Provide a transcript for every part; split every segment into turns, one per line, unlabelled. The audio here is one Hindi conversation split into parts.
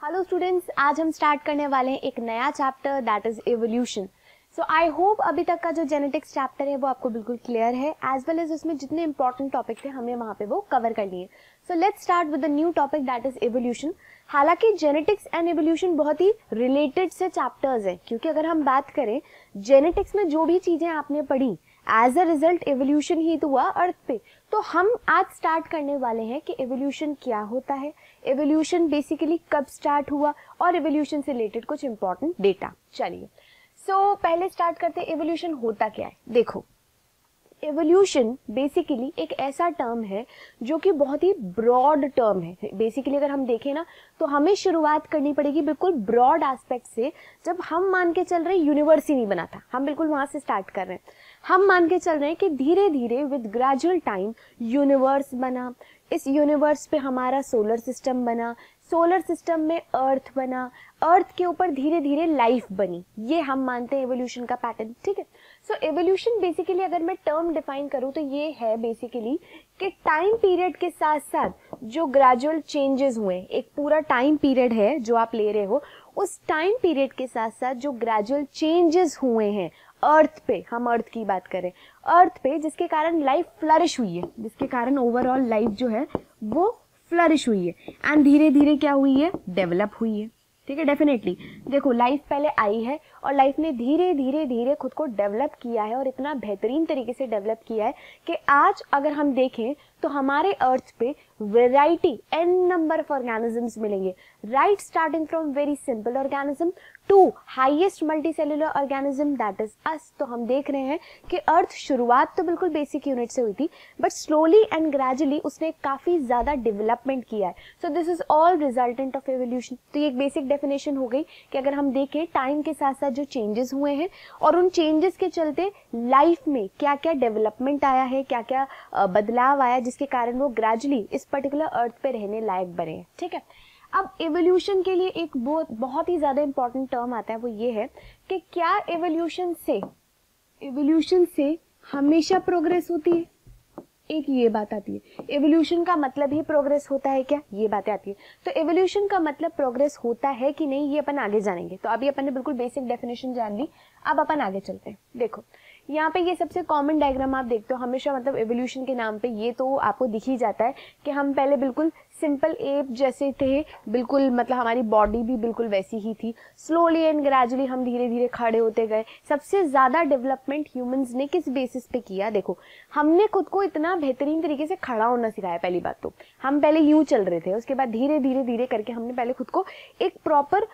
हेलो स्टूडेंट्स आज हम स्टार्ट करने वाले हैं एक नया chapter that is evolution so I hope अभी तक का जो जेनेटिक्स चैप्टर है वो आपको बिल्कुल क्लियर है एज वेल एज उसमें जितने इंपॉर्टेंट टॉपिक थे हमें वहाँ पे वो कवर कर लिए so let's start with the new topic that is evolution हालांकि जेनेटिक्स एंड एवोल्यूशन बहुत ही रिलेटेड से चैप्टर्स हैं क्योंकि अगर हम बात करें जेनेटिक्स में जो भी चीज़ें आपने पढ़ी एज अ रिजल्ट एवोल्यूशन ही तो हुआ अर्थ पे तो हम आज स्टार्ट करने वाले हैं कि एवोल्यूशन क्या होता है एवोल्यूशन बेसिकली कब स्टार्ट हुआ और एवोल्यूशन से रिलेटेड कुछ इंपॉर्टेंट डेटा चलिए सो so, पहले स्टार्ट करते हैं एवोल्यूशन होता क्या है देखो एवोल्यूशन बेसिकली एक ऐसा टर्म है जो कि बहुत ही ब्रॉड टर्म है बेसिकली अगर हम देखें ना तो हमें शुरुआत करनी पड़ेगी बिल्कुल ब्रॉड एस्पेक्ट से जब हम मान के चल रहे यूनिवर्स ही नहीं बना था हम बिल्कुल वहां से स्टार्ट कर रहे हैं हम मान के चल रहे हैं कि धीरे धीरे विद ग्रेजुअल टाइम यूनिवर्स बना इस यूनिवर्स पे हमारा सोलर सिस्टम बना सोलर सिस्टम में अर्थ बना अर्थ के ऊपर धीरे धीरे लाइफ बनी ये हम मानते हैं एवोल्यूशन का पैटर्न ठीक है सो एवोल्यूशन बेसिकली अगर मैं टर्म डिफाइन करूँ तो ये है बेसिकली कि टाइम पीरियड के साथ साथ जो ग्रेजुअल चेंजेस हुए एक पूरा टाइम पीरियड है जो आप ले रहे हो उस टाइम पीरियड के साथ साथ जो ग्रेजुअल चेंजेस हुए हैं अर्थ पे हम अर्थ की बात करें अर्थ पे जिसके कारण लाइफ फ्लरिश हुई है जिसके कारण ओवरऑल लाइफ जो है वो फ्लरिश हुई है एंड धीरे धीरे क्या हुई है डेवलप हुई है ठीक है डेफिनेटली देखो लाइफ पहले आई है और लाइफ ने धीरे धीरे धीरे खुद को डेवलप किया है और इतना बेहतरीन तरीके से डेवलप किया है कि आज अगर हम देखें तो हमारे अर्थ पे variety an number of organisms मिलेंगे right starting from very simple organism to highest multi cellular organism that is us तो हम देख रहे हैं कि अर्थ शुरुआत तो बिल्कुल बेसिक यूनिट से हुई थी बट स्लोली एंड ग्रेजुअली उसने काफ़ी ज़्यादा डेवलपमेंट किया है so this is all resultant of evolution तो ये एक बेसिक डेफिनेशन हो गई कि अगर हम देखें टाइम के साथ साथ साथ जो चेंजेस हुए हैं और उन चेंजेस के चलते लाइफ में क्या क्या डेवलपमेंट आया है क्या क्या बदलाव आया जिसके कारण वो ग्रेजुअली इस पर्टिकुलर अर्थ पे रहने लायक बने हैं ठीक है अब एवोल्यूशन के लिए एक बहुत बहुत ही ज़्यादा इंपॉर्टेंट टर्म आता है वो ये है कि क्या एवोल्यूशन से एवोल्यूशन से हमेशा प्रोग्रेस होती है एक ये बात आती है एवोल्यूशन का मतलब ही प्रोग्रेस होता है क्या ये बातें आती है तो एवोल्यूशन का मतलब प्रोग्रेस होता है कि नहीं ये अपन आगे जानेंगे तो अभी अपन ने बिल्कुल बेसिक डेफिनेशन जान ली अब अपन आगे चलते हैं देखो यहाँ पे ये सबसे कॉमन डायग्राम आप देखते हो हमेशा मतलब एवोल्यूशन के नाम पे ये तो आपको दिख ही जाता है कि हम पहले बिल्कुल सिंपल एप जैसे थे बिल्कुल मतलब हमारी बॉडी भी बिल्कुल वैसी ही थी स्लोली एंड ग्रेजुअली हम धीरे धीरे खड़े होते गए सबसे ज़्यादा डेवलपमेंट ह्यूमंस ने किस बेसिस पे किया देखो हमने खुद को इतना बेहतरीन तरीके से खड़ा होना सिखाया पहली बात तो हम पहले यूँ चल रहे थे उसके बाद धीरे धीरे धीरे करके हमने पहले खुद को एक प्रॉपर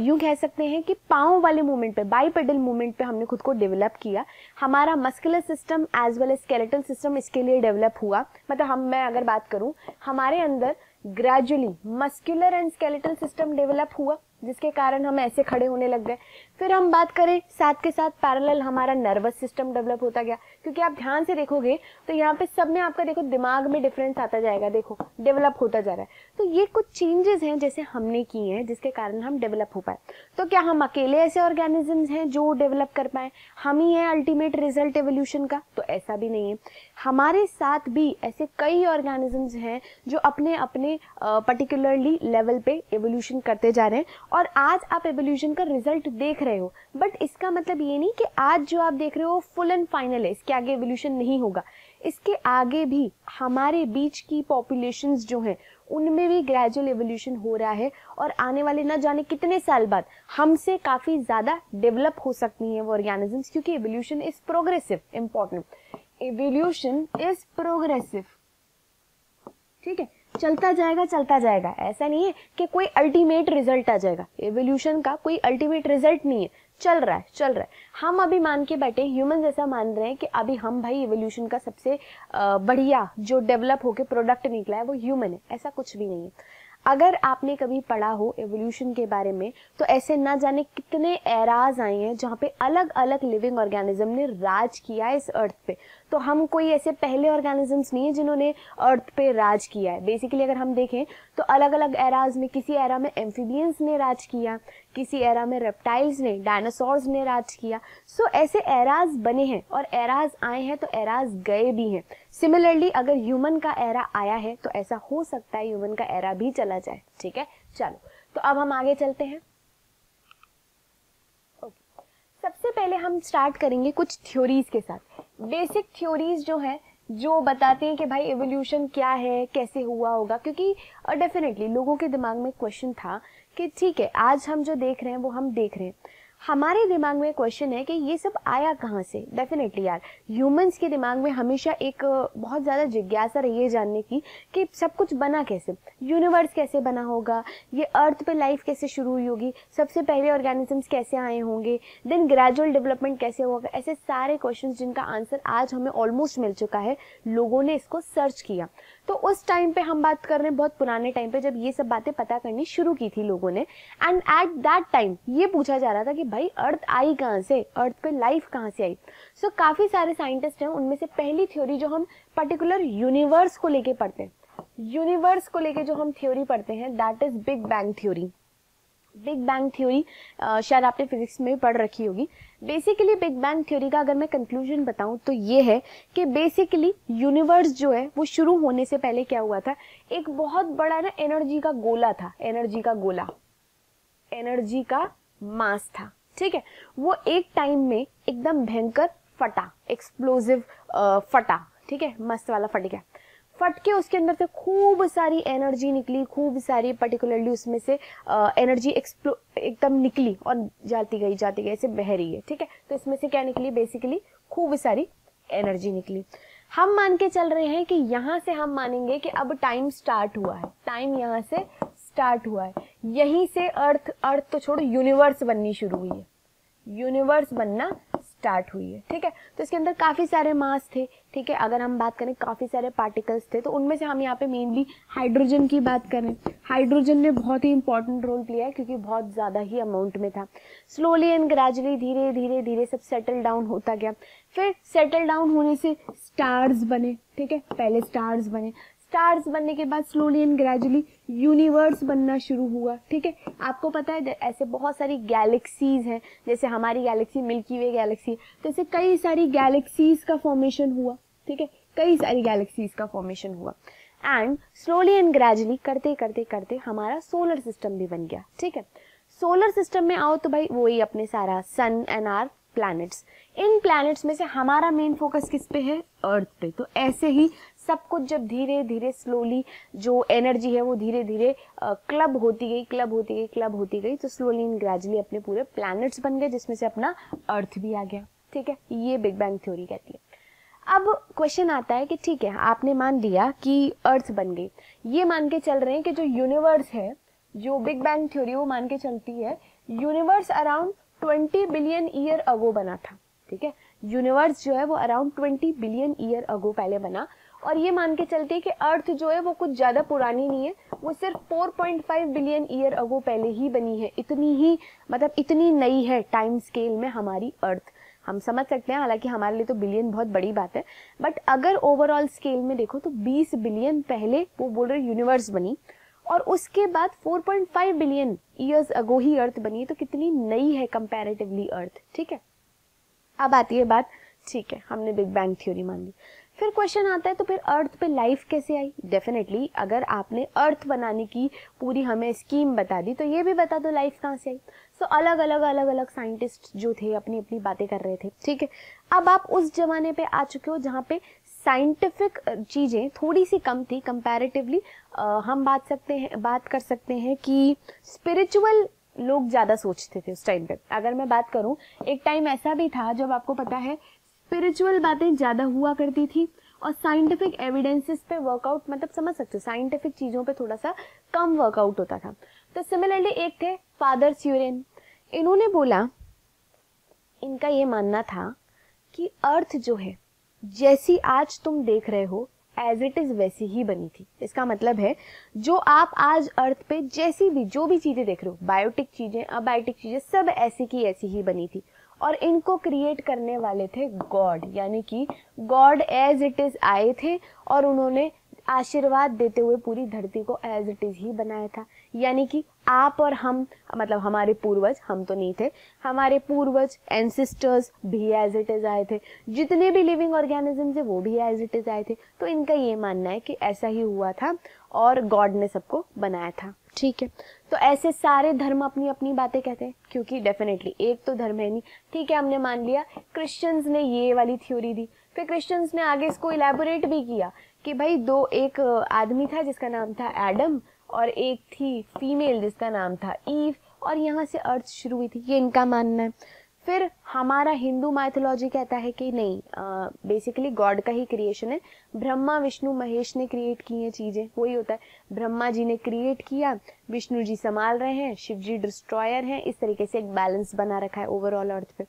यूँ कह सकते हैं कि पाँव वाले मूवमेंट पे बाई पेडल मूवमेंट पे हमने खुद को डेवलप किया हमारा muscular system as well as skeletal system इसके लिए डेवलप हुआ मतलब हम मैं अगर बात करूँ हमारे अंदर gradually muscular and skeletal system develop हुआ जिसके कारण हम ऐसे खड़े होने लग गए फिर हम बात करें साथ के साथ पैरेलल हमारा नर्वस सिस्टम डेवलप होता गया क्योंकि आप ध्यान से देखोगे तो यहाँ पे सब में आपका देखो दिमाग में डिफरेंस आता जाएगा देखो डेवलप होता जा रहा है तो ये कुछ चेंजेस हैं जैसे हमने किए हैं जिसके कारण हम डेवलप हो पाए तो क्या हम अकेले ऐसे ऑर्गेनिजम्स हैं जो डेवलप कर पाए हम ही हैं अल्टीमेट रिजल्ट एवोल्यूशन का तो ऐसा भी नहीं है हमारे साथ भी ऐसे कई ऑर्गेनिजम्स हैं जो अपने अपने पर्टिकुलरली लेवल पे एवोल्यूशन करते जा रहे हैं और आज आप एवोल्यूशन का रिजल्ट देख रहे हो बट इसका मतलब ये नहीं कि आज जो आप देख रहे हो फुल एंड फाइनल है इसके आगे एवोल्यूशन नहीं होगा इसके आगे भी हमारे बीच की पॉपुलेशन जो हैं उनमें भी ग्रेजुअल एवोल्यूशन हो रहा है और आने वाले ना जाने कितने साल बाद हमसे काफ़ी ज़्यादा डेवलप हो सकती हैं वो ऑर्गेनिजम्स क्योंकि evolution is progressive important evolution is progressive ठीक है चलता जाएगा चलता जाएगा ऐसा नहीं है कि कोई अल्टीमेट रिजल्ट आ जाएगा एवोल्यूशन का कोई अल्टीमेट रिजल्ट नहीं है चल रहा है चल रहा है हम अभी मान के बैठे ह्यूमन ऐसा मान रहे हैं कि अभी हम भाई एवोल्यूशन का सबसे बढ़िया जो डेवलप होके प्रोडक्ट निकला है वो ह्यूमन है ऐसा कुछ भी नहीं है अगर आपने कभी पढ़ा हो एवोल्यूशन के बारे में तो ऐसे ना जाने कितने एराज आए हैं जहाँ पे अलग अलग लिविंग ऑर्गेनिज्म ने राज किया है इस अर्थ पे तो हम कोई ऐसे पहले ऑर्गेनिजम्स नहीं है जिन्होंने अर्थ पे राज किया है बेसिकली अगर हम देखें तो अलग अलग एराज में किसी एरा में एम्फीबियंस ने राज किया किसी एरा में रेप्टाइल्स ने डायनासोर्स ने राज किया सो ऐसे एराज बने हैं और एराज आए हैं तो एराज गए भी हैं सिमिलरली अगर ह्यूमन का एरा आया है तो ऐसा हो सकता है ह्यूमन का एरा भी चला जाए ठीक है चलो तो अब हम आगे चलते हैं सबसे पहले हम स्टार्ट करेंगे कुछ थ्योरीज के साथ बेसिक थ्योरीज जो है जो बताते हैं कि भाई एवोल्यूशन क्या है कैसे हुआ होगा क्योंकि डेफिनेटली लोगों के दिमाग में क्वेश्चन था कि ठीक है आज हम जो देख रहे हैं वो हम देख रहे हैं हमारे दिमाग में क्वेश्चन है कि ये सब आया कहाँ से डेफिनेटली यार ह्यूमंस के दिमाग में हमेशा एक बहुत ज़्यादा जिज्ञासा रही है जानने की कि सब कुछ बना कैसे यूनिवर्स कैसे बना होगा ये अर्थ पे लाइफ कैसे शुरू हुई होगी सबसे पहले ऑर्गेनिजम्स कैसे आए होंगे देन ग्रेजुअल डेवलपमेंट कैसे होगा ऐसे सारे क्वेश्चन जिनका आंसर आज हमें ऑलमोस्ट मिल चुका है लोगों ने इसको सर्च किया तो उस टाइम पे हम बात कर रहे हैं बहुत पुराने टाइम पे जब ये सब बातें पता करनी शुरू की थी लोगों ने एंड एट दैट टाइम ये पूछा जा रहा था कि भाई अर्थ आई कहाँ से अर्थ पे लाइफ कहाँ से आई सो so, काफ़ी सारे साइंटिस्ट हैं उनमें से पहली थ्योरी जो हम पर्टिकुलर यूनिवर्स को लेके पढ़ते हैं यूनिवर्स को लेके जो हम थ्योरी पढ़ते हैं that is big bang theory big bang theory शायद आपने फिजिक्स में भी पढ़ रखी होगी बेसिकली बिग बैंग थ्योरी का अगर मैं कंक्लूजन बताऊं तो ये है कि बेसिकली यूनिवर्स जो है वो शुरू होने से पहले क्या हुआ था एक बहुत बड़ा ना एनर्जी का गोला था एनर्जी का गोला एनर्जी का मास था ठीक है वो एक टाइम में एकदम भयंकर फटा एक्सप्लोजिव फटा ठीक है मस्त वाला फट गया फट के उसके अंदर से खूब सारी एनर्जी निकली खूब सारी पर्टिकुलरली उसमें से एनर्जी एक्सप्लो एकदम निकली और जाती गई जाती गई ऐसे बह रही है ठीक है तो इसमें से क्या निकली बेसिकली खूब सारी एनर्जी निकली हम मान के चल रहे हैं कि यहाँ से हम मानेंगे कि अब टाइम स्टार्ट हुआ है टाइम यहाँ से स्टार्ट हुआ है यहीं से अर्थ अर्थ तो छोड़ो यूनिवर्स बननी शुरू हुई है यूनिवर्स बनना स्टार्ट हुई है ठीक है तो इसके अंदर काफ़ी सारे मास थे ठीक है अगर हम बात करें काफ़ी सारे पार्टिकल्स थे तो उनमें से हम यहाँ पे मेनली हाइड्रोजन की बात करें हाइड्रोजन ने बहुत ही इंपॉर्टेंट रोल प्ले है क्योंकि बहुत ज़्यादा ही अमाउंट में था स्लोली एंड ग्रेजुअली धीरे धीरे धीरे सब सेटल डाउन होता गया फिर सेटल डाउन होने से स्टार्स बने ठीक है पहले स्टार्स बने स्टार्स बनने के बाद स्लोली एंड ग्रेजुअली यूनिवर्स बनना शुरू हुआ ठीक है आपको पता है ऐसे बहुत सारी गैलेक्सीज हैं जैसे हमारी गैलेक्सी मिल्की वे गैलेक्सी तो ऐसे कई सारी गैलेक्सीज का फॉर्मेशन हुआ ठीक है कई सारी गैलेक्सीज का फॉर्मेशन हुआ एंड स्लोली एंड ग्रेजुअली करते करते करते हमारा सोलर सिस्टम भी बन गया ठीक है सोलर सिस्टम में आओ तो भाई वही अपने सारा सन एंड आर प्लैनेट्स इन प्लैनेट्स में से हमारा मेन फोकस किस पे है अर्थ पे तो ऐसे ही सब कुछ जब धीरे धीरे स्लोली जो एनर्जी है वो धीरे धीरे क्लब होती गई क्लब होती गई क्लब होती गई तो स्लोली एंड ग्रेजुअली अपने पूरे प्लैनेट्स बन गए जिसमें से अपना अर्थ भी आ गया ठीक है ये बिग बैंग थ्योरी कहती है अब क्वेश्चन आता है कि ठीक है आपने मान लिया कि अर्थ बन गई ये मान के चल रहे हैं कि जो यूनिवर्स है जो बिग बैंग थ्योरी वो मान के चलती है universe around 20 billion year ago बना था ठीक है यूनिवर्स जो है वो अराउंड 20 बिलियन ईयर अगो पहले बना और ये मान के चलती है कि अर्थ जो है वो कुछ ज़्यादा पुरानी नहीं है वो सिर्फ 4.5 बिलियन ईयर अगो पहले ही बनी है इतनी ही मतलब इतनी नई है टाइम स्केल में हमारी अर्थ हम समझ सकते हैं हालांकि हमारे लिए तो बिलियन बहुत बड़ी बात है बट अगर ओवरऑल स्केल में देखो तो 20 बिलियन पहले वो बोल रहे यूनिवर्स बनी और उसके बाद 4.5 बिलियन ईयर्स अगो ही अर्थ बनी है तो कितनी नई है कंपेरेटिवली अर्थ ठीक है अब आती है बात ठीक है हमने बिग बैंग थ्योरी मान ली फिर क्वेश्चन आता है तो फिर अर्थ पे लाइफ कैसे आई डेफिनेटली अगर आपने अर्थ बनाने की पूरी हमें स्कीम बता दी तो ये भी बता दो लाइफ कहाँ से आई सो so, अलग अलग अलग अलग साइंटिस्ट जो थे अपनी अपनी बातें कर रहे थे ठीक है अब आप उस जमाने पे आ चुके हो जहाँ पे साइंटिफिक चीज़ें थोड़ी सी कम थी कंपैरेटिवली हम बात सकते हैं बात कर सकते हैं कि स्पिरिचुअल लोग ज़्यादा सोचते थे उस टाइम पे अगर मैं बात करूँ एक टाइम ऐसा भी था जब आपको पता है स्पिरिचुअल बातें ज़्यादा हुआ करती थी और साइंटिफिक एविडेंसेस पे वर्कआउट मतलब समझ सकते हो साइंटिफिक चीज़ों पे थोड़ा सा कम वर्कआउट होता था तो सिमिलरली एक थे फादर स्यूरेन इन्होंने बोला इनका ये मानना था कि अर्थ जो है जैसी आज तुम देख रहे हो एज इट इज़ वैसी ही बनी थी इसका मतलब है जो आप आज अर्थ पे जैसी भी जो भी चीज़ें देख रहे हो बायोटिक चीज़ें अबायोटिक चीज़ें सब ऐसी की ऐसी ही बनी थी और इनको क्रिएट करने वाले थे गॉड यानी कि गॉड एज इट इज़ आए थे और उन्होंने आशीर्वाद देते हुए पूरी धरती को एज इट इज ही बनाया था यानी कि आप और हम मतलब हमारे पूर्वज हम तो नहीं थे हमारे पूर्वज एनसिस्टर्स भी एज इट इज आए थे जितने भी लिविंग ऑर्गेनिजम्स थे वो भी एज इट इज आए थे तो इनका ये मानना है कि ऐसा ही हुआ था और गॉड ने सबको बनाया था ठीक है तो ऐसे सारे धर्म अपनी अपनी बातें कहते हैं क्योंकि डेफिनेटली एक तो धर्म है नहीं ठीक है हमने मान लिया क्रिश्चियंस ने ये वाली थ्योरी दी फिर क्रिश्चियंस ने आगे इसको इलेबोरेट भी किया कि भाई दो एक आदमी था जिसका नाम था एडम और एक थी फीमेल जिसका नाम था ईव और यहाँ से अर्थ शुरू हुई थी ये इनका मानना है फिर हमारा हिंदू माइथोलॉजी कहता है कि नहीं बेसिकली गॉड का ही क्रिएशन है ब्रह्मा विष्णु महेश ने क्रिएट की हैं चीज़ें वही होता है ब्रह्मा जी ने क्रिएट किया विष्णु जी संभाल रहे हैं शिव जी डिस्ट्रॉयर हैं इस तरीके से एक बैलेंस बना रखा है ओवरऑल अर्थ पे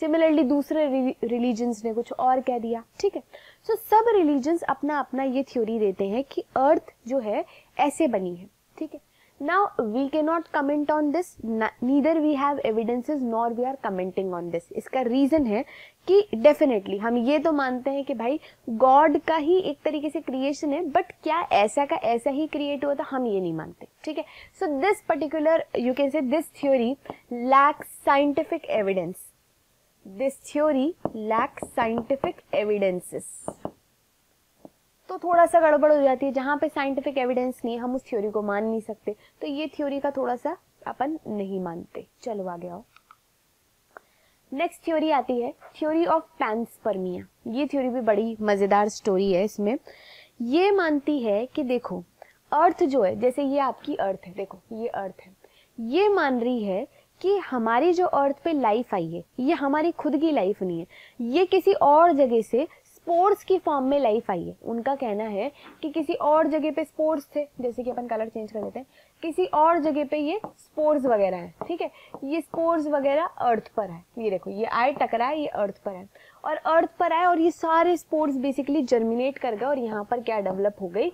सिमिलरली दूसरे रिलीजन्स ने कुछ और कह दिया ठीक है सो so, सब रिलीजन्स अपना अपना ये थ्योरी देते हैं कि अर्थ जो है ऐसे बनी है ठीक है now we cannot comment on this neither we have evidences nor we are commenting on this इसका रीजन है कि डेफिनेटली हम ये तो मानते हैं कि भाई गॉड का ही एक तरीके से क्रिएशन है बट क्या ऐसा का ऐसा ही क्रिएट हुआ था हम ये नहीं मानते ठीक है so this particular you can say this theory lack scientific evidence this theory lack scientific evidences तो थोड़ा सा गड़बड़ हो जाती है जहाँ पे साइंटिफिक एविडेंस नहीं है हम उस थ्योरी को मान नहीं सकते तो ये थ्योरी का थोड़ा सा अपन नहीं मानते चलो आगे आओ नेक्स्ट थ्योरी आती है थ्योरी ऑफ पैंसपर्मिया ये थ्योरी भी बड़ी मज़ेदार स्टोरी है इसमें ये मानती है कि देखो अर्थ जो है जैसे ये आपकी अर्थ है देखो ये अर्थ है ये मान रही है कि हमारी जो अर्थ पे लाइफ आई है ये हमारी खुद की लाइफ नहीं है ये किसी और जगह से स्पोर्स की फॉर्म में लाइफ आई है उनका कहना है कि किसी और जगह पे स्पोर्स थे जैसे कि अपन कलर चेंज कर देते हैं किसी और जगह पे ये स्पोर्स वगैरह है ठीक है ये स्पोर्स वगैरह अर्थ पर है ये देखो ये आए टकरा है ये अर्थ पर है और अर्थ पर आए और ये सारे स्पोर्स बेसिकली जर्मिनेट कर गए और यहाँ पर क्या डेवलप हो गई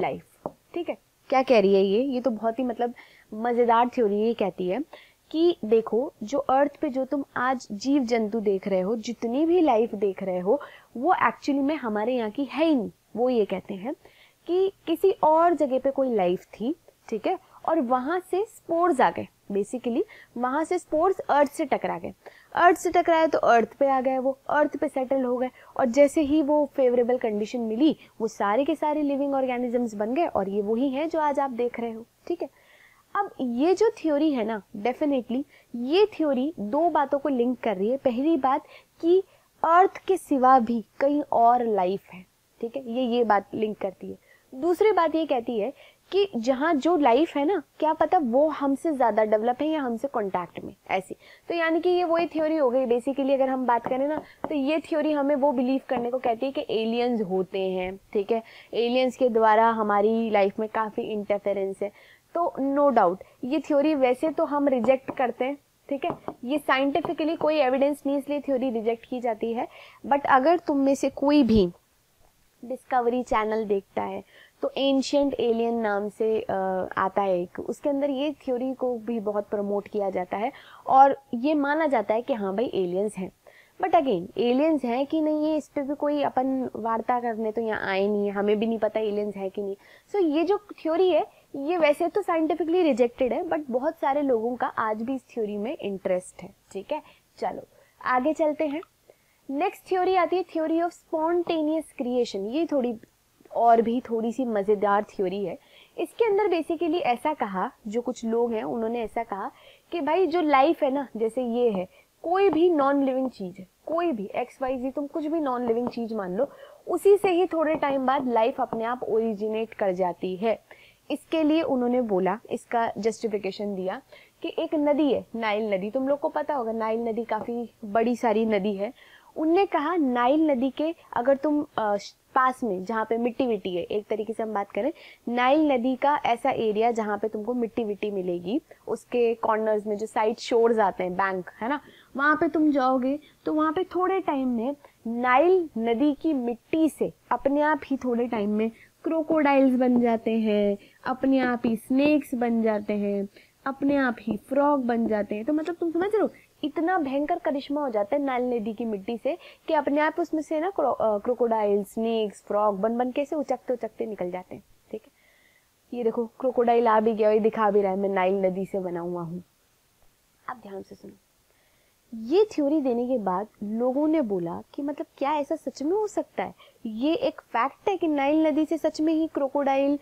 लाइफ ठीक है क्या कह रही है ये ये तो बहुत ही मतलब मज़ेदार थ्योरी ये कहती है कि देखो जो अर्थ पे जो तुम आज जीव जंतु देख रहे हो जितनी भी लाइफ देख रहे हो वो एक्चुअली में हमारे यहाँ की है ही नहीं वो ये कहते हैं कि किसी और जगह पे कोई लाइफ थी ठीक है और वहाँ से स्पोर्स आ गए बेसिकली वहाँ से स्पोर्स अर्थ से टकरा गए अर्थ से टकराए तो अर्थ पे आ गए वो अर्थ पे सेटल हो गए और जैसे ही वो फेवरेबल कंडीशन मिली वो सारे के सारे लिविंग ऑर्गेनिजम्स बन गए और ये वही हैं जो आज आप देख रहे हो ठीक है अब ये जो थ्योरी है ना डेफिनेटली ये थ्योरी दो बातों को लिंक कर रही है पहली बात कि अर्थ के सिवा भी कई और लाइफ है ठीक है ये ये बात लिंक करती है दूसरी बात ये कहती है कि जहाँ जो लाइफ है ना क्या पता वो हमसे ज़्यादा डेवलप है या हमसे कॉन्टैक्ट में ऐसी तो यानी कि ये वही थ्योरी हो गई बेसिकली अगर हम बात करें ना तो ये थ्योरी हमें वो बिलीव करने को कहती है कि एलियंस होते हैं ठीक है एलियंस के द्वारा हमारी लाइफ में काफ़ी इंटरफेरेंस है तो नो no डाउट ये थ्योरी वैसे तो हम रिजेक्ट करते हैं ठीक है ये साइंटिफिकली कोई एविडेंस नहीं इसलिए थ्योरी रिजेक्ट की जाती है बट अगर तुम में से कोई भी डिस्कवरी चैनल देखता है तो एंशियंट एलियन नाम से आता है एक उसके अंदर ये थ्योरी को भी बहुत प्रमोट किया जाता है और ये माना जाता है कि हाँ भाई एलियंस हैं बट अगेन एलियंस हैं कि नहीं है इस पर भी कोई अपन वार्ता करने तो यहाँ आए नहीं है हमें भी नहीं पता एलियंस है कि नहीं सो so, ये जो थ्योरी है ये वैसे तो साइंटिफिकली रिजेक्टेड है बट बहुत सारे लोगों का आज भी इस थ्योरी में इंटरेस्ट है ठीक है चलो आगे चलते हैं नेक्स्ट थ्योरी आती है थ्योरी ऑफ स्पॉन्टेनियस क्रिएशन ये थोड़ी और भी थोड़ी सी मज़ेदार थ्योरी है इसके अंदर बेसिकली ऐसा कहा जो कुछ लोग हैं उन्होंने ऐसा कहा कि भाई जो लाइफ है ना जैसे ये है कोई भी नॉन लिविंग चीज है कोई भी एक्स वाई जी तुम कुछ भी नॉन लिविंग चीज मान लो उसी से ही थोड़े टाइम बाद लाइफ अपने आप ओरिजिनेट कर जाती है इसके लिए उन्होंने बोला इसका जस्टिफिकेशन दिया कि एक नदी है नाइल नदी तुम लोग को पता होगा नाइल नदी काफ़ी बड़ी सारी नदी है उनने कहा नाइल नदी के अगर तुम पास में जहाँ पे मिट्टी विट्टी है एक तरीके से हम बात करें नाइल नदी का ऐसा एरिया जहाँ पे तुमको मिट्टी विट्टी मिलेगी उसके कॉर्नर्स में जो साइड शोर्स आते हैं बैंक है ना वहाँ पे तुम जाओगे तो वहाँ पे थोड़े टाइम में नाइल नदी की मिट्टी से अपने आप ही थोड़े टाइम में क्रोकोडाइल्स बन जाते हैं अपने आप ही स्नेक्स बन जाते हैं अपने आप ही फ्रॉग बन जाते हैं तो मतलब तुम समझ रहे हो इतना भयंकर करिश्मा हो जाता है नाइल नदी की मिट्टी से कि अपने आप उसमें से ना क्रो, क्रोकोडाइल स्नेक्स फ्रॉग बन बन कैसे उचकते उचकते निकल जाते हैं ठीक है ये देखो क्रोकोडाइल आ भी गया ये दिखा भी रहा है मैं नाइल नदी से बना हुआ हूँ आप ध्यान से सुनो ये थ्योरी देने के बाद लोगों ने बोला कि मतलब क्या ऐसा सच में हो सकता है ये एक फैक्ट है कि नाइल नदी से सच में ही क्रोकोडाइल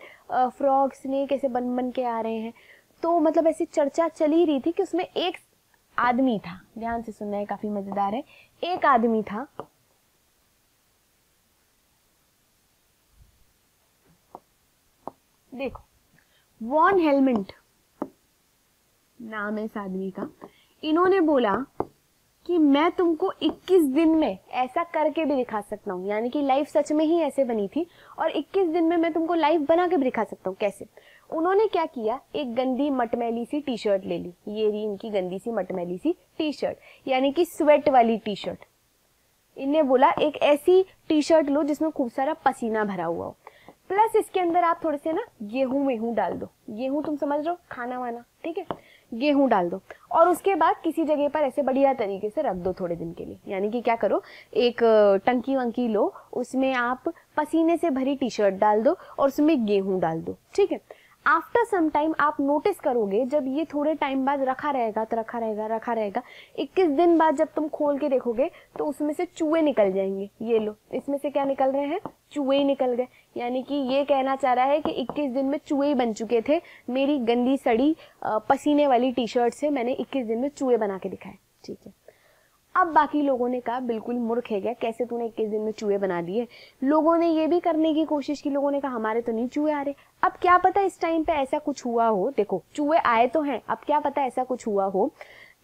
फ्रॉग स्नेक ऐसे बन बन के आ रहे हैं तो मतलब ऐसी चर्चा चली रही थी कि उसमें एक आदमी था ध्यान से सुनना है काफी मजेदार है एक आदमी था देखो वॉन हेलमेंट नाम है इस आदमी का इन्होंने बोला कि मैं तुमको 21 दिन में ऐसा करके भी दिखा सकता हूँ यानी कि लाइफ सच में ही ऐसे बनी थी और 21 दिन में मैं तुमको लाइफ बना के भी दिखा सकता हूँ कैसे उन्होंने क्या किया एक गंदी मटमैली सी टी शर्ट ले ली ये रही इनकी गंदी सी मटमैली सी टी शर्ट यानी कि स्वेट वाली टी शर्ट इनने बोला एक ऐसी टी शर्ट लो जिसमें खूब सारा पसीना भरा हुआ हो प्लस इसके अंदर आप थोड़े से ना गेहूं वेहूं डाल दो गेहूं तुम समझ रहे हो खाना वाना ठीक है गेहूं डाल दो और उसके बाद किसी जगह पर ऐसे बढ़िया तरीके से रख दो थोड़े दिन के लिए यानी कि क्या करो एक टंकी वंकी लो उसमें आप पसीने से भरी टी शर्ट डाल दो और उसमें गेहूं डाल दो ठीक है आफ्टर सम टाइम आप नोटिस करोगे जब ये थोड़े टाइम बाद रखा रहेगा तो रखा रहेगा रखा रहेगा 21 दिन बाद जब तुम खोल के देखोगे तो उसमें से चूहे निकल जाएंगे ये लो इसमें से क्या निकल रहे हैं चूहे निकल गए यानी कि ये कहना चाह रहा है कि 21 दिन में चूहे बन चुके थे मेरी गंदी सड़ी पसीने वाली टी शर्ट से मैंने इक्कीस दिन में चूहे बना के दिखाए ठीक है अब बाकी लोगों ने कहा बिल्कुल मूर्ख है क्या कैसे तूने इक्कीस दिन में चूहे बना दिए लोगों ने ये भी करने की कोशिश की लोगों ने कहा हमारे तो नहीं चूहे आ रहे अब क्या पता इस टाइम पे ऐसा कुछ हुआ हो देखो चूहे आए तो हैं अब क्या पता ऐसा कुछ हुआ हो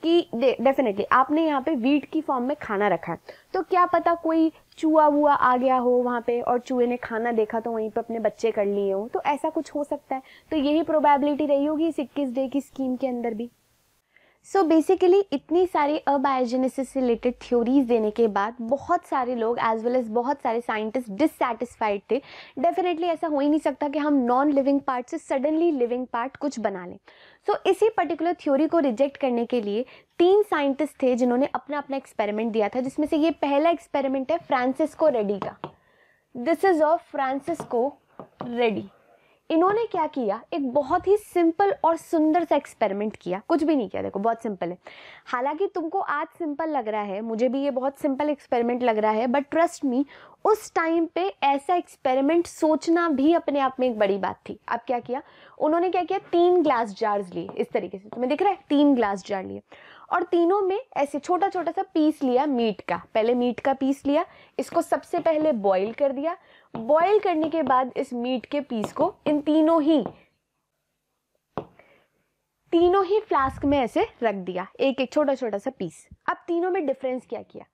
कि डेफिनेटली आपने यहाँ पे वीट की फॉर्म में खाना रखा है तो क्या पता कोई चूहा वुआ आ गया हो वहाँ पे और चूहे ने खाना देखा तो वहीं पे अपने बच्चे कर लिए हो तो ऐसा कुछ हो सकता है तो यही प्रोबेबिलिटी रही होगी इस इक्कीस डे की स्कीम के अंदर भी सो so बेसिकली इतनी सारी अबायोजेनेसिस से रिलेटेड थ्योरीज देने के बाद बहुत सारे लोग एज वेल एज बहुत सारे साइंटिस्ट डिससेटिस्फाइड थे डेफिनेटली ऐसा हो ही नहीं सकता कि हम नॉन लिविंग पार्ट से सडनली लिविंग पार्ट कुछ बना लें सो so, इसी पर्टिकुलर थ्योरी को रिजेक्ट करने के लिए तीन साइंटिस्ट थे जिन्होंने अपना अपना एक्सपेरिमेंट दिया था जिसमें से ये पहला एक्सपेरिमेंट है फ्रांसिस्को रेडी का this is of Francisco Redi इन्होंने क्या किया एक बहुत ही सिंपल और सुंदर सा एक्सपेरिमेंट किया कुछ भी नहीं किया देखो बहुत सिंपल है हालांकि तुमको आज सिंपल लग रहा है मुझे भी ये बहुत सिंपल एक्सपेरिमेंट लग रहा है बट ट्रस्ट मी उस टाइम पे ऐसा एक्सपेरिमेंट सोचना भी अपने आप में एक बड़ी बात थी अब क्या किया उन्होंने क्या किया तीन ग्लास जार्स लिए इस तरीके से तुम्हें दिख रहा है तीन ग्लास जार लिए और तीनों में ऐसे छोटा छोटा सा पीस लिया मीट का पहले मीट का पीस लिया इसको सबसे पहले बॉईल कर दिया बॉईल करने के बाद इस मीट के पीस को इन तीनों ही तीनों ही फ्लास्क में ऐसे रख दिया एक एक छोटा छोटा सा पीस अब तीनों में डिफरेंस क्या किया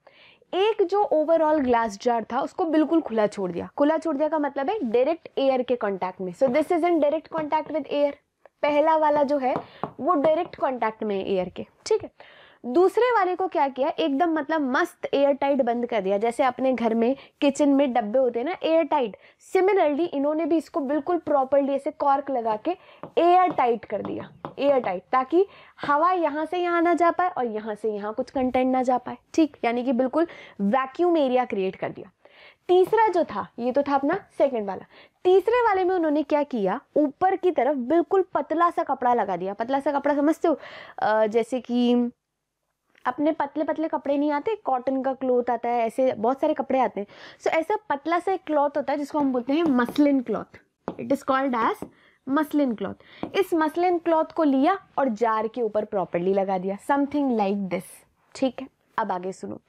एक जो ओवरऑल ग्लास जार था उसको बिल्कुल खुला छोड़ दिया खुला छोड़ दिया का मतलब है डायरेक्ट एयर के कांटेक्ट में so this is in direct contact with air पहला वाला जो है वो डायरेक्ट कांटेक्ट में है एयर के ठीक है दूसरे वाले को क्या किया एकदम मतलब मस्त एयर टाइट बंद कर दिया जैसे अपने घर में किचन में डब्बे होते हैं ना एयर टाइट सिमिलरली इन्होंने भी इसको बिल्कुल प्रॉपरली ऐसे कॉर्क लगा के एयर टाइट कर दिया एयर टाइट ताकि हवा यहाँ से यहाँ ना जा पाए और यहाँ से यहाँ कुछ कंटेंट ना जा पाए ठीक यानी कि बिल्कुल वैक्यूम एरिया क्रिएट कर दिया तीसरा जो था ये तो था अपना सेकंड वाला तीसरे वाले में उन्होंने क्या किया ऊपर की तरफ बिल्कुल पतला सा कपड़ा लगा दिया पतला सा कपड़ा समझते हो जैसे कि अपने पतले पतले कपड़े नहीं आते कॉटन का क्लॉथ आता है ऐसे बहुत सारे कपड़े आते हैं सो so, ऐसा पतला सा एक क्लॉथ होता है जिसको हम बोलते हैं muslin cloth it is called as muslin cloth इस मसलिन क्लॉथ को लिया और जार के ऊपर प्रॉपरली लगा दिया समथिंग लाइक दिस ठीक है अब आगे सुनो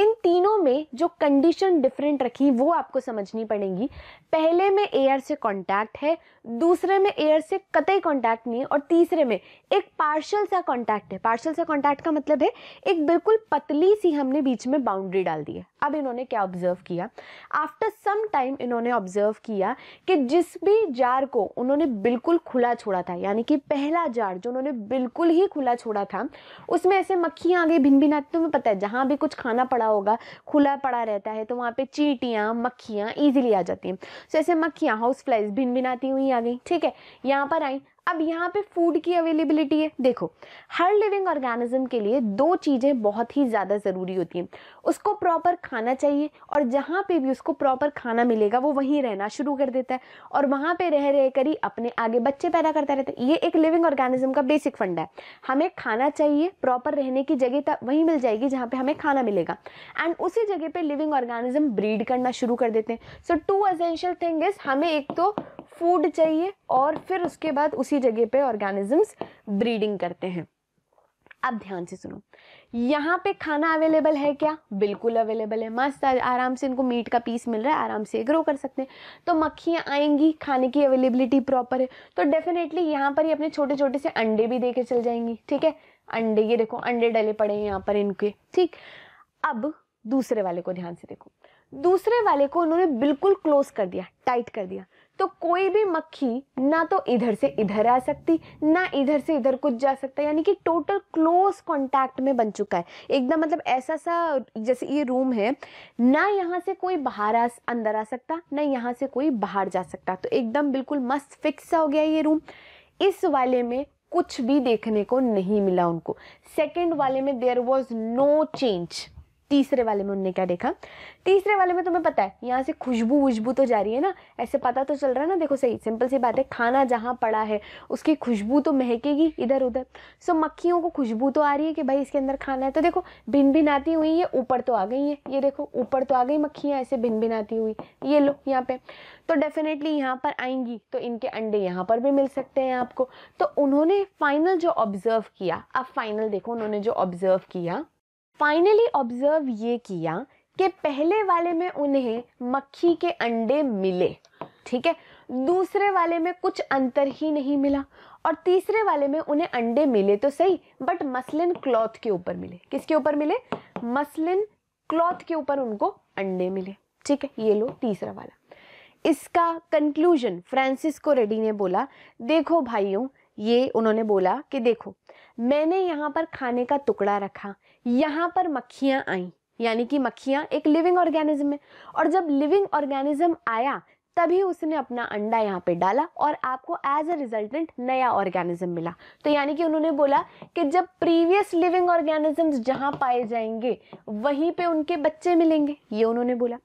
इन तीनों में जो कंडीशन डिफरेंट रखी वो आपको समझनी पड़ेगी पहले में एयर से कांटेक्ट है दूसरे में एयर से कतई कांटेक्ट नहीं है और तीसरे में एक पार्शल सा कांटेक्ट है पार्शल सा कांटेक्ट का मतलब है एक बिल्कुल पतली सी हमने बीच में बाउंड्री डाल दी है अब इन्होंने क्या ऑब्जर्व किया आफ्टर सम टाइम इन्होंने ऑब्जर्व किया कि जिस भी जार को उन्होंने बिल्कुल खुला छोड़ा था यानी कि पहला जार जो उन्होंने बिल्कुल ही खुला छोड़ा था उसमें ऐसे मक्खियाँ आ गई भिन भिन आती तुम्हें पता रहता है जहाँ भी कुछ खाना पड़ा होगा खुला पड़ा रहता है तो वहाँ पे चीटियाँ मक्खियाँ ईजिली आ जाती हैं जैसे तो so, ऐसे मक्खियाँ हाउस फ्लाइज भिन आती हुई आ गई ठीक है यहाँ पर आई अब यहाँ पे फूड की अवेलेबिलिटी है देखो हर लिविंग ऑर्गेनिज्म के लिए दो चीज़ें बहुत ही ज़्यादा ज़रूरी होती हैं उसको प्रॉपर खाना चाहिए और जहाँ पे भी उसको प्रॉपर खाना मिलेगा वो वहीं रहना शुरू कर देता है और वहाँ पे रह रह कर ही अपने आगे बच्चे पैदा करता रहता है ये एक लिविंग ऑर्गेनिज्म का बेसिक फंड है हमें खाना चाहिए प्रॉपर रहने की जगह वहीं मिल जाएगी जहाँ पर हमें खाना मिलेगा एंड उसी जगह पर लिविंग ऑर्गेनिज्म ब्रीड करना शुरू कर देते हैं so two essential thing is हमें एक तो फूड चाहिए और फिर उसके बाद उसी जगह पे ऑर्गेनिजम्स ब्रीडिंग करते हैं अब ध्यान से सुनो यहाँ पे खाना अवेलेबल है क्या बिल्कुल अवेलेबल है मस्त आराम से इनको मीट का पीस मिल रहा है आराम से ग्रो कर सकते हैं तो मक्खियाँ आएंगी खाने की अवेलेबिलिटी प्रॉपर है तो डेफिनेटली यहाँ पर ही अपने छोटे छोटे से अंडे भी दे चल जाएंगी ठीक है अंडे ये देखो अंडे डले पड़े हैं यहाँ पर इनके ठीक अब दूसरे वाले को ध्यान से देखो दूसरे वाले को उन्होंने बिल्कुल क्लोज कर दिया टाइट कर दिया तो कोई भी मक्खी ना तो इधर से इधर आ सकती ना इधर से इधर कुछ जा सकता यानी कि टोटल क्लोज कॉन्टैक्ट में बन चुका है एकदम मतलब ऐसा सा जैसे ये रूम है ना यहाँ से कोई बाहर आ अंदर आ सकता ना यहाँ से कोई बाहर जा सकता तो एकदम बिल्कुल मस्त फिक्स हो गया ये रूम इस वाले में कुछ भी देखने को नहीं मिला उनको सेकेंड वाले में देयर वॉज नो चेंज तीसरे वाले में उनने क्या देखा तीसरे वाले में तुम्हें पता है यहाँ से खुशबू वुशबू तो जा रही है ना ऐसे पता तो चल रहा है ना देखो सही सिंपल सी बात है खाना जहाँ पड़ा है उसकी खुशबू तो महकेगी इधर उधर सो मक्खियों को खुशबू तो आ रही है कि भाई इसके अंदर खाना है तो देखो भिन भिन आती हुई ये ऊपर तो आ गई है ये देखो ऊपर तो आ गई मक्खियाँ ऐसे भिन भिन आती हुई ये लो यहाँ पे तो डेफिनेटली यहाँ पर आएंगी तो इनके अंडे यहाँ पर भी मिल सकते हैं आपको तो उन्होंने फाइनल जो ऑब्जर्व किया अब फाइनल देखो उन्होंने जो ऑब्जर्व किया फाइनली ऑब्जर्व ये किया कि पहले वाले में उन्हें मक्खी के अंडे मिले ठीक है दूसरे वाले में कुछ अंतर ही नहीं मिला और तीसरे वाले में उन्हें अंडे मिले तो सही बट मसलिन क्लॉथ के ऊपर मिले किसके ऊपर मिले मसलिन क्लॉथ के ऊपर उनको अंडे मिले ठीक है ये लो तीसरा वाला इसका कंक्लूजन फ्रांसिस्को रेडी ने बोला देखो भाइयों ये उन्होंने बोला कि देखो मैंने यहाँ पर खाने का टुकड़ा रखा यहाँ पर मक्खियाँ आईं यानी कि मक्खियाँ एक लिविंग ऑर्गेनिज्म है और जब लिविंग ऑर्गेनिज्म आया तभी उसने अपना अंडा यहाँ पे डाला और आपको एज अ रिजल्टेंट नया ऑर्गेनिज्म मिला तो यानी कि उन्होंने बोला कि जब प्रीवियस लिविंग ऑर्गेनिजम्स जहाँ पाए जाएंगे वहीं पे उनके बच्चे मिलेंगे ये उन्होंने बोला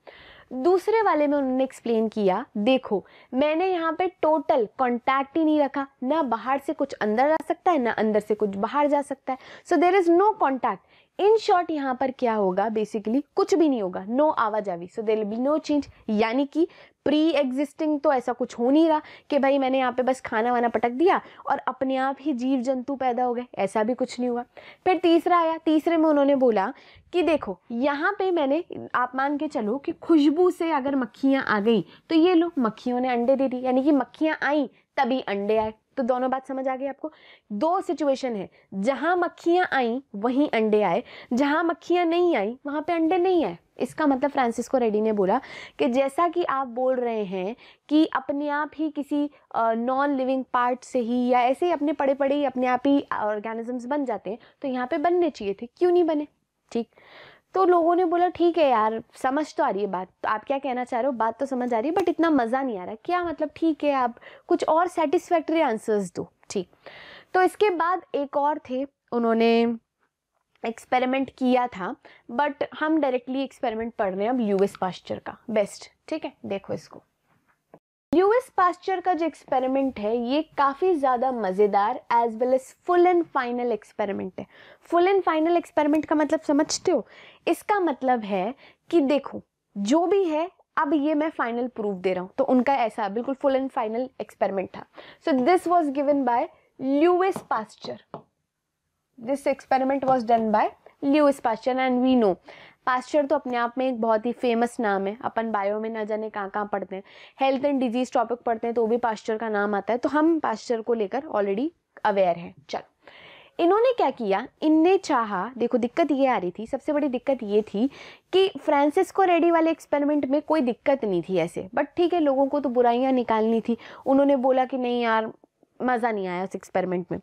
दूसरे वाले में उन्होंने एक्सप्लेन किया देखो मैंने यहाँ पे टोटल कॉन्टैक्ट ही नहीं रखा ना बाहर से कुछ अंदर जा सकता है ना अंदर से कुछ बाहर जा सकता है so there is no contact in short यहाँ पर क्या होगा बेसिकली कुछ भी नहीं होगा नो आवाजावी so there be no change यानी कि प्री एग्जिस्टिंग तो ऐसा कुछ हो नहीं रहा कि भाई मैंने यहाँ पे बस खाना वाना पटक दिया और अपने आप ही जीव जंतु पैदा हो गए ऐसा भी कुछ नहीं हुआ फिर तीसरा आया तीसरे में उन्होंने बोला कि देखो यहाँ पे मैंने आप मान के चलो कि खुशबू से अगर मक्खियाँ आ गई तो ये लो मक्खियों ने अंडे दे दिए यानी कि मक्खियाँ आई तभी अंडे आए तो दोनों बात समझ आ गई आपको दो सिचुएशन है जहाँ मक्खियाँ आई वहीं अंडे आए जहाँ मक्खियाँ नहीं आई वहाँ पर अंडे नहीं आए इसका मतलब फ्रांसिस्को रेडी ने बोला कि जैसा कि आप बोल रहे हैं कि अपने आप ही किसी नॉन लिविंग पार्ट से ही या ऐसे ही अपने पड़े पड़े ही अपने आप ही ऑर्गेनिजम्स बन जाते हैं तो यहाँ पे बनने चाहिए थे क्यों नहीं बने ठीक तो लोगों ने बोला ठीक है यार समझ तो आ रही है बात तो आप क्या कहना चाह रहे हो बात तो समझ आ रही है बट इतना मज़ा नहीं आ रहा क्या मतलब ठीक है आप कुछ और सेटिस्फैक्ट्री आंसर्स दो ठीक तो इसके बाद एक और थे उन्होंने एक्सपेरिमेंट किया था बट हम डायरेक्टली एक्सपेरिमेंट पढ़ रहे हैं अब लुइस पास्चर का बेस्ट ठीक है देखो इसको लुइस पास्चर का जो एक्सपेरिमेंट है ये काफ़ी ज़्यादा मज़ेदार as well as full and final experiment है फुल एंड फाइनल एक्सपेरिमेंट का मतलब समझते हो इसका मतलब है कि देखो जो भी है अब ये मैं फाइनल प्रूफ दे रहा हूँ तो उनका ऐसा बिल्कुल फुल एंड फाइनल एक्सपेरिमेंट था so this was given by Louis Pasteur this experiment was done by Louis Pasteur and we know Pasteur तो अपने आप में एक बहुत ही फेमस नाम है अपन बायो में ना जाने कहाँ कहाँ पढ़ते हैं हेल्थ एंड डिजीज टॉपिक पढ़ते हैं तो भी पास्चर का नाम आता है तो हम पास्चर को लेकर ऑलरेडी अवेयर हैं चलो इन्होंने क्या किया इनने चाहा देखो दिक्कत ये आ रही थी सबसे बड़ी दिक्कत ये थी कि फ्रांसिस्को रेडी वाले एक्सपेरिमेंट में कोई दिक्कत नहीं थी ऐसे बट ठीक है लोगों को तो बुराइयाँ निकालनी थी उन्होंने बोला कि नहीं यार मज़ा नहीं आया उस एक्सपेरिमेंट में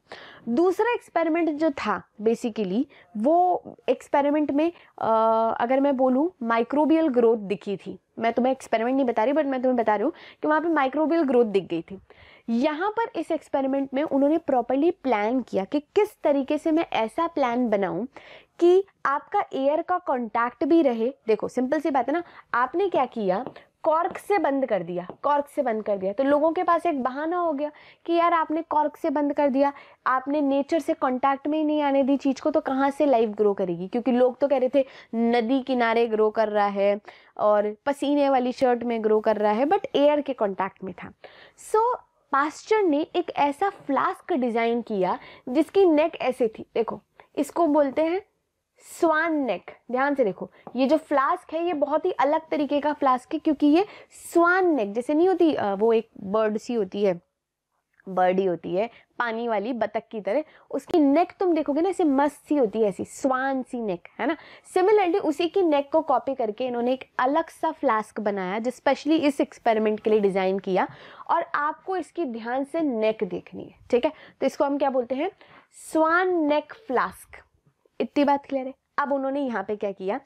दूसरा एक्सपेरिमेंट जो था बेसिकली वो एक्सपेरिमेंट में आ, अगर मैं बोलूँ माइक्रोबियल ग्रोथ दिखी थी मैं तुम्हें एक्सपेरिमेंट नहीं बता रही बट मैं तुम्हें बता रही हूँ कि वहाँ पे माइक्रोबियल ग्रोथ दिख गई थी यहाँ पर इस एक्सपेरिमेंट में उन्होंने प्रॉपरली प्लान किया कि किस तरीके से मैं ऐसा प्लान बनाऊँ कि आपका एयर का कांटेक्ट भी रहे देखो सिंपल सी बात है ना आपने क्या किया कॉर्क से बंद कर दिया कॉर्क से बंद कर दिया तो लोगों के पास एक बहाना हो गया कि यार आपने कॉर्क से बंद कर दिया आपने नेचर से कांटेक्ट में ही नहीं आने दी चीज़ को तो कहाँ से लाइफ ग्रो करेगी क्योंकि लोग तो कह रहे थे नदी किनारे ग्रो कर रहा है और पसीने वाली शर्ट में ग्रो कर रहा है बट एयर के कॉन्टैक्ट में था सो so, पास्चर ने एक ऐसा फ्लास्क डिज़ाइन किया जिसकी नेक ऐसे थी देखो इसको बोलते हैं स्वान नेक ध्यान से देखो ये जो फ्लास्क है ये बहुत ही अलग तरीके का फ्लास्क है क्योंकि ये स्वान नेक जैसे नहीं होती वो एक बर्ड सी होती है बर्ड ही होती है पानी वाली बतख की तरह उसकी नेक तुम देखोगे ना ऐसे मस्त सी होती है ऐसी स्वान सी नेक है ना सिमिलरली उसी की नेक को कॉपी करके इन्होंने एक अलग सा फ्लास्क बनाया जो स्पेशली इस एक्सपेरिमेंट के लिए डिज़ाइन किया और आपको इसकी ध्यान से नेक देखनी है ठीक है तो इसको हम क्या बोलते हैं स्वान नेक फ्लास्क इतनी बात क्लियर है अब उन्होंने यहाँ पे क्या किया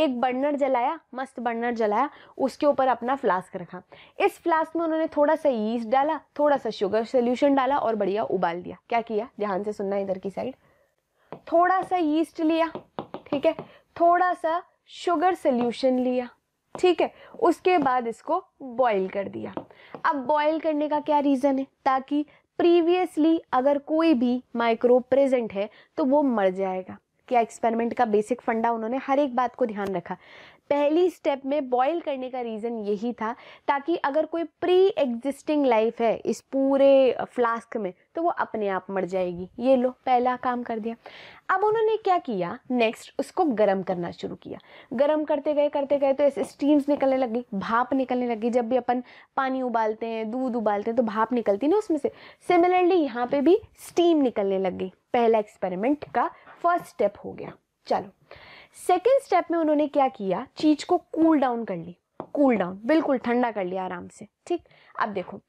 एक बर्नर जलाया मस्त बर्नर जलाया उसके ऊपर अपना फ्लास्क रखा इस फ्लास्क में उन्होंने थोड़ा सा यीस्ट डाला थोड़ा सा शुगर सोल्यूशन डाला और बढ़िया उबाल दिया क्या किया ध्यान से सुनना इधर की साइड थोड़ा सा यीस्ट लिया ठीक है थोड़ा सा शुगर सोल्यूशन लिया ठीक है उसके बाद इसको बॉईल कर दिया अब बॉईल करने का क्या रीज़न है ताकि प्रीवियसली अगर कोई भी माइक्रोब प्रेजेंट है तो वो मर जाएगा किया एक्सपेरिमेंट का बेसिक फंडा उन्होंने हर एक बात को ध्यान रखा पहली स्टेप में बॉयल करने का रीज़न यही था ताकि अगर कोई प्री एग्जिस्टिंग लाइफ है इस पूरे फ्लास्क में तो वो अपने आप मर जाएगी ये लो पहला काम कर दिया अब उन्होंने क्या किया नेक्स्ट उसको गर्म करना शुरू किया गर्म करते गए करते गए तो ऐसे स्टीम्स निकलने लगी भाप निकलने लगी जब भी अपन पानी उबालते हैं दूध उबालते हैं तो भाप निकलती ना उसमें से सिमिलरली यहाँ पे भी स्टीम निकलने लग गई पहला एक्सपेरिमेंट का फर्स्ट स्टेप हो गया चलो सेकेंड स्टेप में उन्होंने क्या किया चीज को कूल cool डाउन कर ली कूल cool डाउन बिल्कुल ठंडा कर लिया आराम से ठीक अब देखो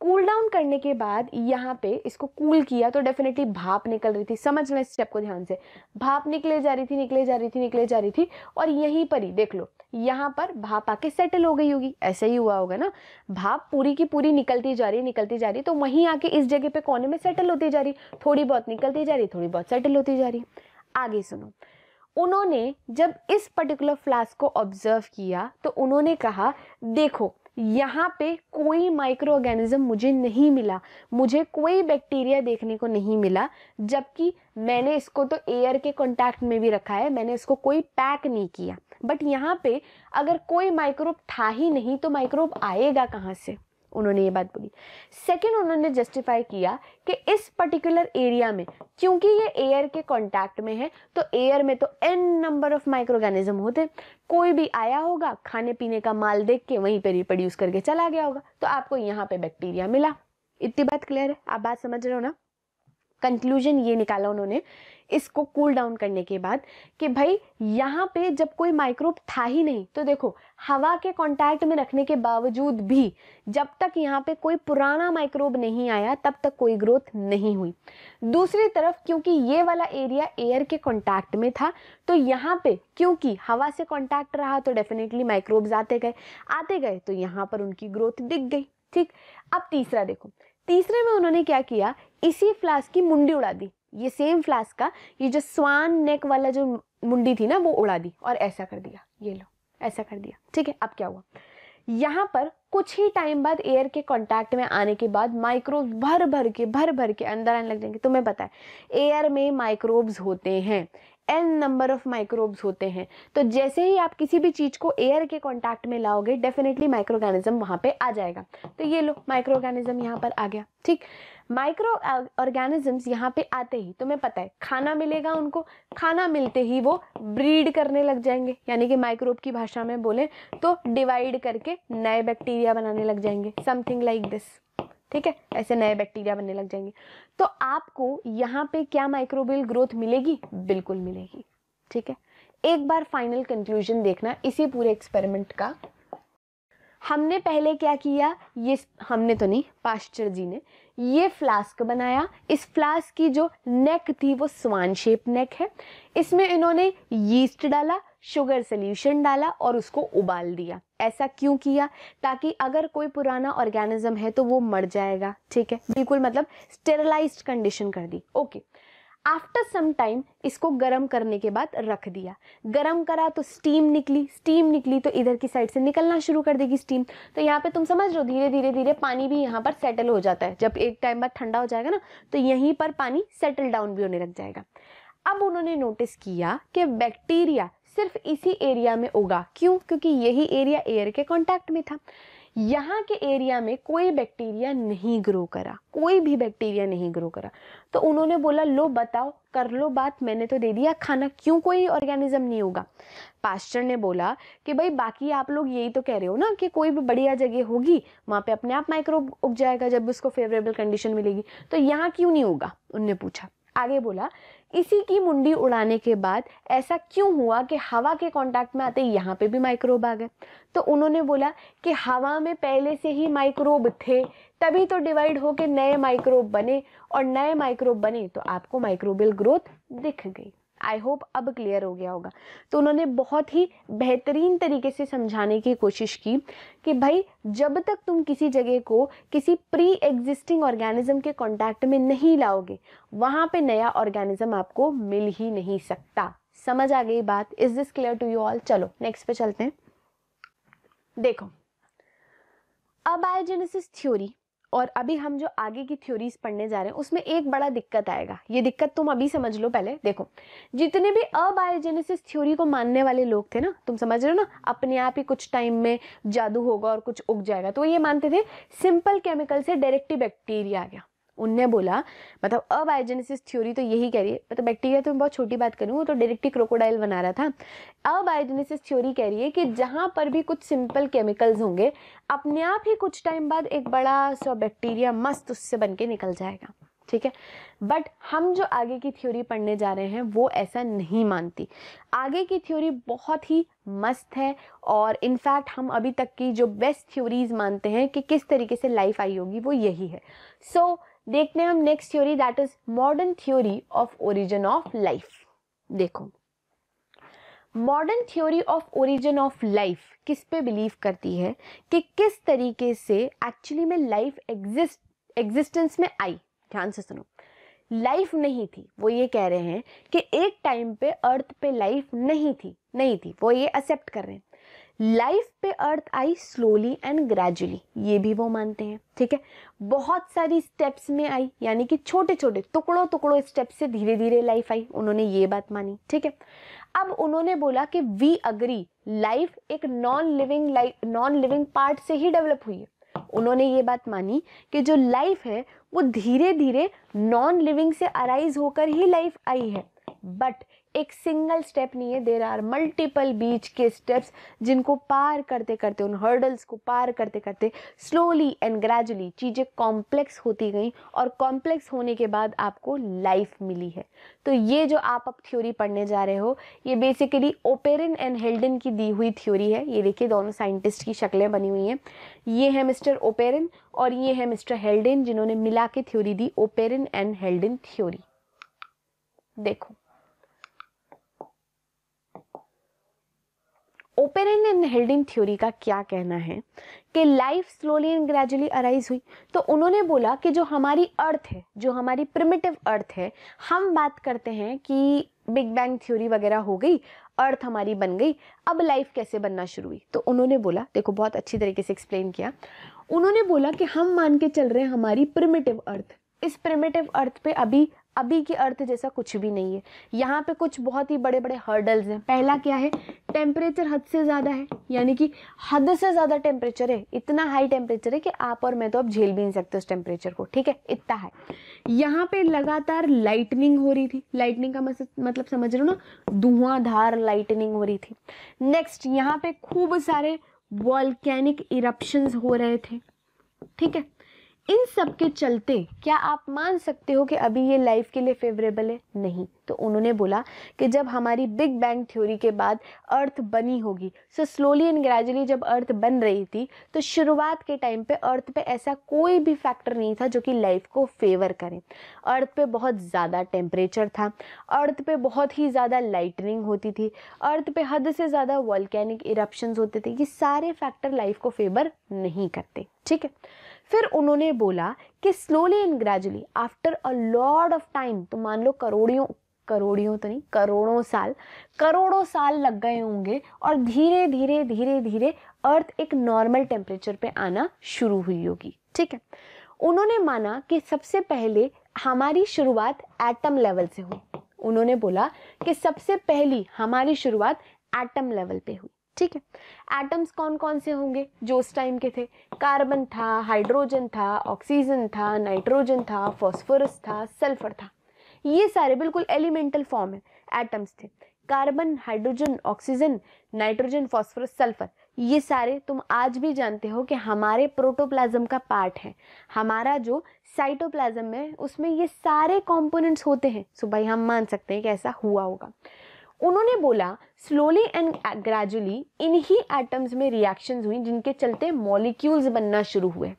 कूल डाउन करने के बाद यहाँ पे इसको कूल cool किया तो डेफिनेटली भाप निकल रही थी समझ लें इस स्टेप को ध्यान से भाप निकले जा रही थी निकले जा रही थी निकले जा रही थी और यहीं पर ही देख लो यहाँ पर भाप आके सेटल हो गई होगी ऐसे ही हुआ होगा ना भाप पूरी की पूरी निकलती जा रही निकलती जा रही तो वहीं आके इस जगह पे कोने में सेटल होती जा रही थोड़ी बहुत निकलती जा रही थोड़ी बहुत सेटल होती जा रही आगे सुनो उन्होंने जब इस पर्टिकुलर फ्लास्क को ऑब्जर्व किया तो उन्होंने कहा देखो यहाँ पे कोई माइक्रो ऑर्गेनिज़म मुझे नहीं मिला मुझे कोई बैक्टीरिया देखने को नहीं मिला जबकि मैंने इसको तो एयर के कॉन्टैक्ट में भी रखा है मैंने इसको कोई पैक नहीं किया बट यहाँ पे अगर कोई माइक्रोब था ही नहीं तो माइक्रोब आएगा कहाँ से उन्होंने ये बात बोली सेकेंड उन्होंने जस्टिफाई किया कि इस पर्टिकुलर एरिया में क्योंकि ये एयर के कॉन्टैक्ट में है तो एयर में तो an number of micro organism होते कोई भी आया होगा खाने पीने का माल देख के वहीं पर रिप्रोड्यूस करके चला गया होगा तो आपको यहाँ पे बैक्टीरिया मिला इतनी बात क्लियर है आप बात समझ रहे हो ना कंक्लूजन ये निकाला उन्होंने इसको कूल डाउन करने के बाद कि भाई यहाँ पे जब कोई माइक्रोब था ही नहीं तो देखो हवा के कांटेक्ट में रखने के बावजूद भी जब तक यहाँ पे कोई पुराना माइक्रोब नहीं आया तब तक कोई ग्रोथ नहीं हुई दूसरी तरफ क्योंकि ये वाला एरिया एयर के कांटेक्ट में था तो यहाँ पे क्योंकि हवा से कांटेक्ट रहा तो डेफिनेटली माइक्रोब्स आते गए आते गए तो यहाँ पर उनकी ग्रोथ दिख गई ठीक अब तीसरा देखो तीसरे में उन्होंने क्या किया इसी फ्लास्क की मुंडी उड़ा दी ये सेम फ्लास्क का ये जो स्वान नेक वाला जो मुंडी थी ना वो उड़ा दी और ऐसा कर दिया ये लो ऐसा कर दिया ठीक है अब क्या हुआ यहाँ पर कुछ ही टाइम बाद एयर के कांटेक्ट में आने के बाद माइक्रोब्स भर भर के भर भर के अंदर आने लग जाएंगे तुम्हें पता है एयर में माइक्रोब्स होते हैं एन नंबर ऑफ माइक्रोब्स होते हैं तो जैसे ही आप किसी भी चीज़ को एयर के कांटेक्ट में लाओगे डेफिनेटली माइक्रो ऑर्गेनिज्म वहाँ पे आ जाएगा तो ये लो माइक्रो ऑर्गेनिज्म यहाँ पर आ गया ठीक माइक्रो ऑर्गेनिजम्स यहाँ पे आते ही तुम्हें पता है खाना मिलेगा उनको खाना मिलते ही वो ब्रीड करने लग जाएंगे यानी कि माइक्रोब की भाषा में बोले तो डिवाइड करके नए बैक्टीरिया बनाने लग जाएंगे समथिंग लाइक दिस ठीक है ऐसे नए बैक्टीरिया बनने लग जाएंगे तो आपको यहाँ पे क्या माइक्रोबियल ग्रोथ मिलेगी बिल्कुल मिलेगी ठीक है एक बार फाइनल कंक्लूजन देखना इसी पूरे एक्सपेरिमेंट का हमने पहले क्या किया ये हमने तो नहीं पाश्चर जी ने ये फ्लास्क बनाया इस फ्लास्क की जो नेक थी वो स्वान शेप नेक है इसमें इन्होंने यीस्ट डाला शुगर सोल्यूशन डाला और उसको उबाल दिया ऐसा क्यों किया ताकि अगर कोई पुराना ऑर्गेनिज्म है तो वो मर जाएगा ठीक है बिल्कुल मतलब स्टेरलाइज्ड कंडीशन कर दी okay okay. After some time इसको गर्म करने के बाद रख दिया गर्म करा तो स्टीम निकली स्टीम निकली तो इधर की साइड से निकलना शुरू कर देगी स्टीम तो यहाँ पे तुम समझ लो धीरे धीरे धीरे पानी भी यहाँ पर सेटल हो जाता है जब एक टाइम बाद ठंडा हो जाएगा ना तो यहीं पर पानी सेटल डाउन भी होने लग जाएगा अब उन्होंने नोटिस किया कि बैक्टीरिया सिर्फ इसी एरिया में उगा क्यों क्योंकि यही एरिया एयर के कॉन्टैक्ट में था यहाँ के एरिया में कोई बैक्टीरिया नहीं ग्रो करा कोई भी बैक्टीरिया नहीं ग्रो करा तो उन्होंने बोला लो बताओ कर लो बात मैंने तो दे दिया खाना क्यों कोई ऑर्गेनिज्म नहीं होगा पास्टर ने बोला कि भाई बाकी आप लोग यही तो कह रहे हो ना कि कोई भी बढ़िया जगह होगी वहाँ पे अपने आप माइक्रोब उग जाएगा जब उसको फेवरेबल कंडीशन मिलेगी तो यहाँ क्यों नहीं होगा उनने पूछा आगे बोला इसी की मुंडी उड़ाने के बाद ऐसा क्यों हुआ कि हवा के कांटेक्ट में आते यहाँ पे भी माइक्रोब आ गए तो उन्होंने बोला कि हवा में पहले से ही माइक्रोब थे तभी तो डिवाइड होकर नए माइक्रोब बने और नए माइक्रोब बने तो आपको माइक्रोबियल ग्रोथ दिख गई आई होप अब क्लियर हो गया होगा तो उन्होंने बहुत ही बेहतरीन तरीके से समझाने की कोशिश की कि भाई जब तक तुम किसी जगह को किसी प्री एग्जिस्टिंग ऑर्गेनिज्म के कॉन्टैक्ट में नहीं लाओगे वहाँ पे नया ऑर्गेनिज्म आपको मिल ही नहीं सकता समझ आ गई बात is this clear to you all चलो नेक्स्ट पे चलते हैं देखो अब आयोजेनेसिस थ्योरी और अभी हम जो आगे की थ्योरीज पढ़ने जा रहे हैं उसमें एक बड़ा दिक्कत आएगा ये दिक्कत तुम अभी समझ लो पहले देखो जितने भी अबायोजेनेसिस थ्योरी को मानने वाले लोग थे ना तुम समझ रहे हो ना अपने आप ही कुछ टाइम में जादू होगा और कुछ उग जाएगा तो ये मानते थे सिंपल केमिकल से डायरेक्टली बैक्टीरिया आ गया उनने बोला मतलब अब आयोजेनेसिस थ्योरी तो यही कह रही है मतलब बैक्टीरिया तो मैं बहुत छोटी बात करूँ वो तो डायरेक्टली क्रोकोडाइल बना रहा था अब थ्योरी कह रही है कि जहाँ पर भी कुछ सिंपल केमिकल्स होंगे अपने आप ही कुछ टाइम बाद एक बड़ा सा बैक्टीरिया मस्त उससे बन के निकल जाएगा ठीक है बट हम जो आगे की थ्योरी पढ़ने जा रहे हैं वो ऐसा नहीं मानती आगे की थ्योरी बहुत ही मस्त है और इनफैक्ट हम अभी तक की जो बेस्ट थ्योरीज मानते हैं कि किस तरीके से लाइफ आई होगी वो यही है सो so, देखते हैं हम next theory that is modern theory of origin of life देखो modern theory of origin of life किस पे बिलीव करती है कि किस तरीके से एक्चुअली में लाइफ एग्जिस्ट एग्जिस्टेंस में आई ध्यान से सुनो लाइफ नहीं थी वो ये कह रहे हैं कि एक टाइम पे अर्थ पे लाइफ नहीं थी नहीं थी वो ये एक्सेप्ट कर रहे हैं लाइफ पे अर्थ आई स्लोली एंड ग्रेजुअली ये भी वो मानते हैं ठीक है बहुत सारी स्टेप्स में आई यानी कि छोटे छोटे टुकड़ों टुकड़ों स्टेप से धीरे धीरे लाइफ आई उन्होंने ये बात मानी ठीक है अब उन्होंने बोला कि वी अग्री लाइफ एक non living life non living part से ही डेवलप हुई है उन्होंने ये बात मानी कि जो लाइफ है वो धीरे धीरे नॉन लिविंग से अराइज होकर ही लाइफ आई है बट एक सिंगल स्टेप नहीं है देर आर मल्टीपल बीच के स्टेप्स जिनको पार करते करते उन हर्डल्स को पार करते करते स्लोली एंड ग्रेजुअली चीज़ें कॉम्प्लेक्स होती गई और कॉम्प्लेक्स होने के बाद आपको लाइफ मिली है तो ये जो आप अब थ्योरी पढ़ने जा रहे हो ये बेसिकली ओपेरिन एंड हेल्डन की दी हुई थ्योरी है ये देखिए दोनों साइंटिस्ट की शक्लें बनी हुई हैं ये है मिस्टर ओपेरिन और ये है मिस्टर हेल्डन जिन्होंने मिला के थ्योरी दी ओपेरिन एंड हेल्डन थ्योरी देखो ओपेरन एंड हेल्डिन थ्योरी का क्या कहना है कि life slowly and gradually arise हुई तो उन्होंने बोला कि जो हमारी अर्थ है जो हमारी प्रिमिटिव अर्थ है हम बात करते हैं कि बिग बैंग थ्योरी वगैरह हो गई अर्थ हमारी बन गई अब लाइफ कैसे बनना शुरू हुई तो उन्होंने बोला देखो बहुत अच्छी तरीके से एक्सप्लेन किया उन्होंने बोला कि हम मान के चल रहे हैं हमारी प्रिमिटिव अर्थ इस प्रिमिटिव अर्थ पे अभी अभी की अर्थ जैसा कुछ भी नहीं है यहाँ पे कुछ बहुत ही बड़े बड़े हर्डल्स हैं पहला क्या है टेम्परेचर हद से ज़्यादा है यानी कि हद से ज़्यादा टेम्परेचर है इतना हाई टेम्परेचर है कि आप और मैं तो अब झेल भी नहीं सकते उस टेम्परेचर को ठीक है इतना है यहाँ पे लगातार लाइटनिंग हो रही थी लाइटनिंग का मतलब समझ रहे हो ना धुआंधार लाइटनिंग हो रही थी नेक्स्ट यहाँ पे खूब सारे वॉल्केनिक इरप्शंस हो रहे थे ठीक है इन सब के चलते क्या आप मान सकते हो कि अभी ये लाइफ के लिए फेवरेबल है नहीं तो उन्होंने बोला कि जब हमारी बिग बैंग थ्योरी के बाद अर्थ बनी होगी सो स्लोली एंड ग्रेजुअली जब अर्थ बन रही थी तो शुरुआत के टाइम पे अर्थ पे ऐसा कोई भी फैक्टर नहीं था जो कि लाइफ को फेवर करें अर्थ पे बहुत ज़्यादा टेम्परेचर था अर्थ पे बहुत ही ज़्यादा लाइटनिंग होती थी अर्थ पे हद से ज़्यादा वॉल्केनिक इरप्शन होते थे ये सारे फैक्टर लाइफ को फेवर नहीं करते ठीक है फिर उन्होंने बोला कि slowly and gradually after a lot of time तो मान लो करोड़ियों करोड़ियों तो नहीं करोड़ों साल करोड़ों साल लग गए होंगे और धीरे धीरे धीरे धीरे अर्थ एक नॉर्मल टेम्परेचर पे आना शुरू हुई होगी ठीक है उन्होंने माना कि सबसे पहले हमारी शुरुआत एटम लेवल से हुई उन्होंने बोला कि सबसे पहली हमारी शुरुआत एटम लेवल पे हुई ठीक है एटम्स कौन कौन से होंगे जो उस टाइम के थे कार्बन था हाइड्रोजन था ऑक्सीजन था नाइट्रोजन था फॉस्फोरस था सल्फर था ये सारे बिल्कुल एलिमेंटल फॉर्म है एटम्स थे carbon hydrogen oxygen nitrogen phosphorus sulphur ये सारे तुम आज भी जानते हो कि हमारे प्रोटोप्लाज्म का पार्ट है हमारा जो साइटोप्लाज्म है उसमें ये सारे कंपोनेंट्स होते हैं सो भाई हम मान सकते हैं कि ऐसा हुआ होगा उन्होंने बोला स्लोली एंड ग्रेजुअली इन्हीं एटम्स में रिएक्शंस हुई जिनके चलते मॉलिक्यूल्स बनना शुरू हुए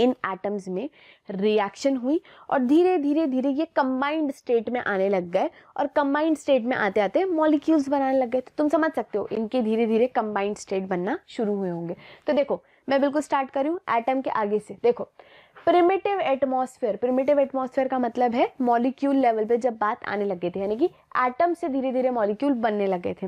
इन एटम्स में रिएक्शन हुई और धीरे धीरे धीरे ये कंबाइंड स्टेट में आने लग गए और कंबाइंड स्टेट में आते आते मॉलिक्यूल्स बनाने लग गए तो तुम समझ सकते हो इनके धीरे धीरे कंबाइंड स्टेट बनना शुरू हुए होंगे तो देखो मैं बिल्कुल स्टार्ट करूँ एटम के आगे से देखो प्रिमेटिव एटमोसफेयर प्रिमेटिव एटमोसफेयर का मतलब है मॉलिक्यूल लेवल पे जब बात आने लग गई थी यानी कि एटम से धीरे धीरे मॉलिक्यूल बनने लगे थे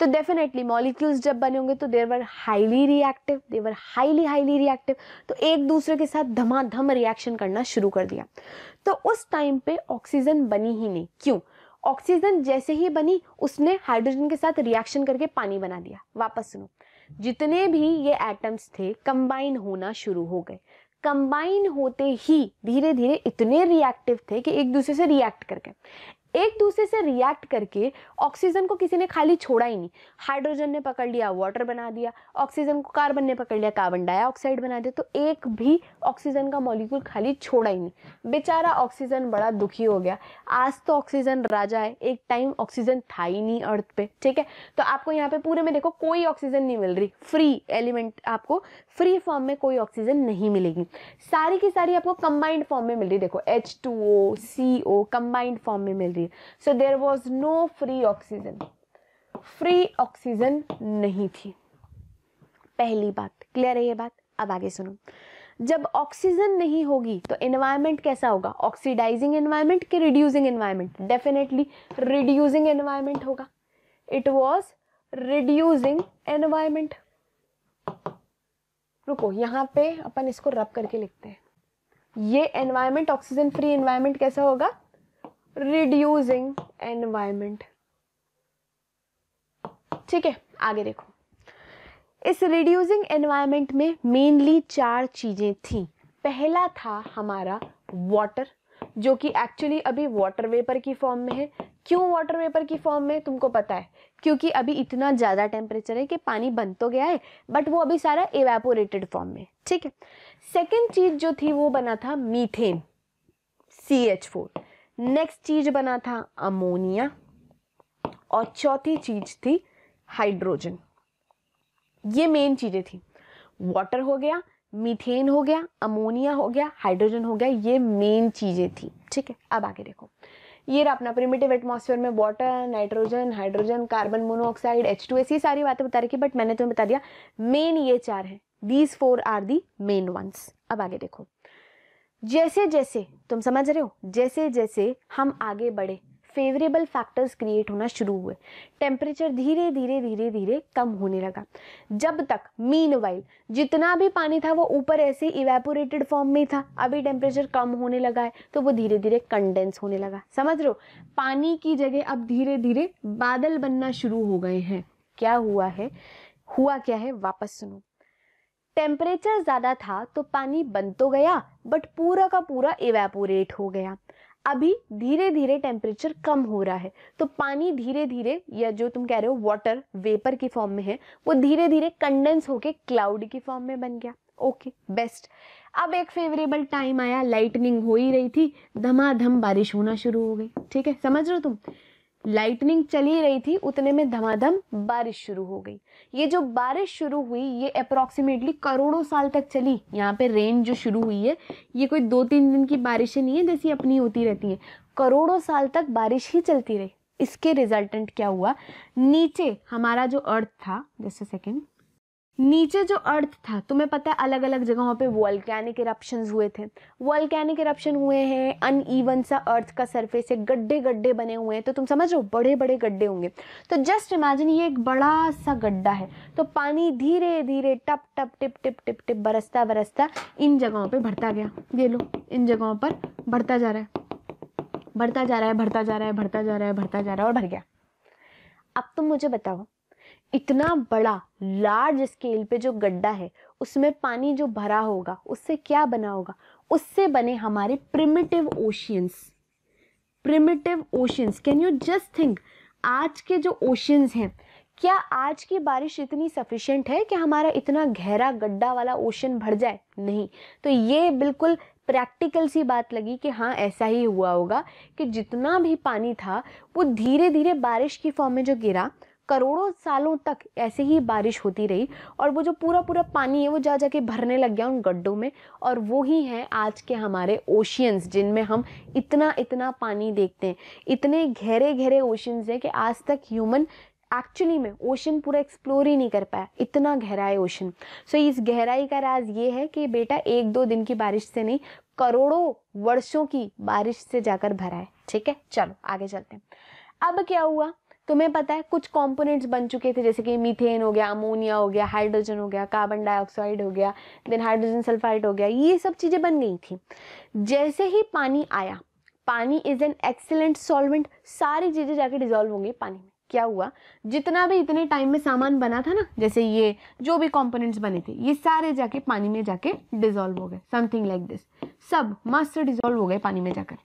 तो डेफिनेटली मॉलिक्यूल्स जब बने होंगे तो there were highly reactive they were highly highly reactive तो एक दूसरे के साथ धमाधम रिएक्शन करना शुरू कर दिया तो उस टाइम पे ऑक्सीजन बनी ही नहीं क्यों ऑक्सीजन जैसे ही बनी उसने हाइड्रोजन के साथ रिएक्शन करके पानी बना दिया वापस सुनो जितने भी ये एटम्स थे कंबाइन होना शुरू हो गए कंबाइन होते ही धीरे धीरे इतने रिएक्टिव थे कि एक दूसरे से रिएक्ट करके एक दूसरे से रिएक्ट करके ऑक्सीजन को किसी ने खाली छोड़ा ही नहीं हाइड्रोजन ने पकड़ लिया वाटर बना दिया ऑक्सीजन को कार्बन ने पकड़ लिया कार्बन डाइऑक्साइड बना दिया तो एक भी ऑक्सीजन का मॉलिक्यूल खाली छोड़ा ही नहीं बेचारा ऑक्सीजन बड़ा दुखी हो गया आज तो ऑक्सीजन राजा है एक टाइम ऑक्सीजन था ही नहीं अर्थ पे ठीक है तो आपको यहाँ पे पूरे में देखो कोई ऑक्सीजन नहीं मिल रही फ्री एलिमेंट आपको फ्री फॉर्म में कोई ऑक्सीजन नहीं मिलेगी सारी की सारी आपको कंबाइंड फॉर्म में मिल रही देखो H two O C O combined form में मिल रही लिए so there was no free oxygen free oxygen नहीं थी पहली बात क्लियर है ये बात अब आगे सुनो जब ऑक्सीजन नहीं होगी तो एनवायरनमेंट कैसा होगा ऑक्सीडाइजिंग एनवायरनमेंट के reducing environment definitely reducing environment होगा इट वॉज रिड्यूसिंग एनवायरनमेंट रुको यहाँ पे अपन इसको रब करके लिखते हैं ये एनवायरनमेंट ऑक्सीजन फ्री एनवायरनमेंट कैसा होगा रिड्यूजिंग एनवायरमेंट ठीक है आगे देखो इस रिड्यूसिंग एनवायरमेंट में मेनली चार चीज़ें थी पहला था हमारा वाटर जो कि एक्चुअली अभी वाटर वेपर की फॉर्म में है क्यों वाटर वेपर की फॉर्म में तुमको पता है क्योंकि अभी इतना ज़्यादा टेम्परेचर है कि पानी बन तो गया है बट वो अभी सारा एवेपोरेटेड फॉर्म में ठीक है सेकेंड चीज़ जो थी वो बना था methane C H four next चीज बना था अमोनिया और चौथी चीज थी हाइड्रोजन ये मेन चीजें थी वाटर हो गया मीथेन हो गया अमोनिया हो गया हाइड्रोजन हो गया ये मेन चीजें थी ठीक है अब आगे देखो ये रहा अपना प्रिमेटिव एटमॉस्फेयर में water nitrogen hydrogen carbon monoxide H two ऐसी सारी बातें बता रखी बट मैंने तुम्हें बता दिया मेन ये चार है these four are the main ones अब आगे देखो जैसे जैसे तुम समझ रहे हो जैसे जैसे हम आगे बढ़े फेवरेबल फैक्टर्स क्रिएट होना शुरू हुए टेम्परेचर धीरे धीरे धीरे धीरे कम होने लगा जब तक मीन वाइल जितना भी पानी था वो ऊपर ऐसे इवेपोरेटेड फॉर्म में था अभी टेम्परेचर कम होने लगा है तो वो धीरे धीरे कंडेंस होने लगा समझ रहे हो पानी की जगह अब धीरे धीरे बादल बनना शुरू हो गए हैं क्या हुआ है हुआ क्या है वापस सुनो टेम्परेचर ज़्यादा था तो पानी बन तो गया बट पूरा का पूरा इवेपोरेट हो गया अभी धीरे धीरे टेम्परेचर कम हो रहा है तो पानी धीरे धीरे या जो तुम कह रहे हो वाटर वेपर की फॉर्म में है वो धीरे धीरे कंडेंस होके क्लाउड की फॉर्म में बन गया ओके बेस्ट अब एक फेवरेबल टाइम आया लाइटनिंग हो ही रही थी धमाधम बारिश होना शुरू हो गई ठीक है समझ रहे हो तुम लाइटनिंग चली रही थी उतने में धमाधम बारिश शुरू हो गई ये जो बारिश शुरू हुई ये अप्रॉक्सीमेटली करोड़ों साल तक चली यहाँ पे रेन जो शुरू हुई है ये कोई दो तीन दिन की बारिशें नहीं है जैसी अपनी होती रहती हैं करोड़ों साल तक बारिश ही चलती रही इसके रिजल्टेंट क्या हुआ नीचे हमारा जो अर्थ था जैसे सेकेंड नीचे जो अर्थ था तुम्हें पता है अलग अलग जगहों पे वॉल्केनिक इरप्शन हुए थे वॉल्केनिक इरप्शन हुए हैं ईवन सा अर्थ का सरफेस है गड्ढे गड्ढे बने हुए हैं तो तुम समझ रहे हो बड़े बड़े गड्ढे होंगे तो जस्ट इमेजिन ये एक बड़ा सा गड्ढा है तो पानी धीरे धीरे टप टप टिप टिप टिप टिप बरसता बरसता इन जगहों पर भरता गया ये लो इन जगहों पर बढ़ता जा रहा है बढ़ता जा रहा है बढ़ता जा रहा है बढ़ता जा रहा है बढ़ता जा रहा है और भर गया अब तुम मुझे बताओ इतना बड़ा लार्ज स्केल पे जो गड्ढा है उसमें पानी जो भरा होगा उससे क्या बना होगा उससे बने हमारे primitive oceans primitive oceans can you just think आज के जो ओशियंस हैं क्या आज की बारिश इतनी सफिशेंट है कि हमारा इतना गहरा गड्ढा वाला ओशन भर जाए नहीं तो ये बिल्कुल प्रैक्टिकल सी बात लगी कि हाँ ऐसा ही हुआ होगा कि जितना भी पानी था वो धीरे धीरे बारिश की फॉर्म में जो गिरा करोड़ों सालों तक ऐसे ही बारिश होती रही और वो जो पूरा पूरा पानी है वो जा जाके भरने लग गया उन गड्ढों में और वो ही है आज के हमारे ओशियंस जिनमें हम इतना इतना पानी देखते हैं इतने गहरे गहरे ओशियंस हैं कि आज तक ह्यूमन एक्चुअली में ओशन पूरा एक्सप्लोर ही नहीं कर पाया इतना गहरा है ओशन सो so, इस गहराई का राज ये है कि बेटा एक दो दिन की बारिश से नहीं करोड़ों वर्षों की बारिश से जाकर भरा है ठीक है चलो आगे चलते हैं अब क्या हुआ तुम्हें पता है कुछ कंपोनेंट्स बन चुके थे जैसे कि मीथेन हो गया अमोनिया हो गया हाइड्रोजन हो गया कार्बन डाइऑक्साइड हो गया देन हाइड्रोजन सल्फाइड हो गया ये सब चीज़ें बन गई थी जैसे ही पानी आया पानी इज़ एन एक्सेलेंट सॉल्वेंट सारी चीज़ें जाके डिजोल्व होंगी पानी में क्या हुआ जितना भी इतने टाइम में सामान बना था ना जैसे ये जो भी कंपोनेंट्स बने थे ये सारे जाके पानी में जाके डिजोल्व हो गए समथिंग लाइक दिस सब मस्त डिजोल्व हो गए पानी में जाकर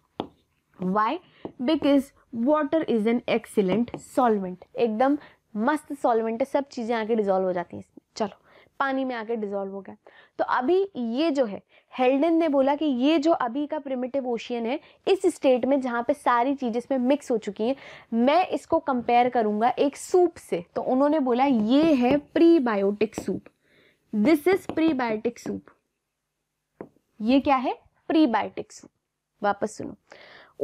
why because water is an excellent solvent एकदम मस्त सॉल्वेंट है सब चीज़ें आके डिजोल्व हो जाती हैं इसमें चलो पानी में आके डिजोल्व हो गया तो अभी ये जो है हेल्डन ने बोला कि ये जो अभी का प्रिमिटिव ओशियन है इस स्टेट में जहाँ पे सारी चीज़ें इसमें मिक्स हो चुकी हैं मैं इसको कंपेयर करूँगा एक सूप से तो उन्होंने बोला ये है prebiotic soup this is prebiotic soup ये क्या है प्रीबायोटिक सूप वापस सुनो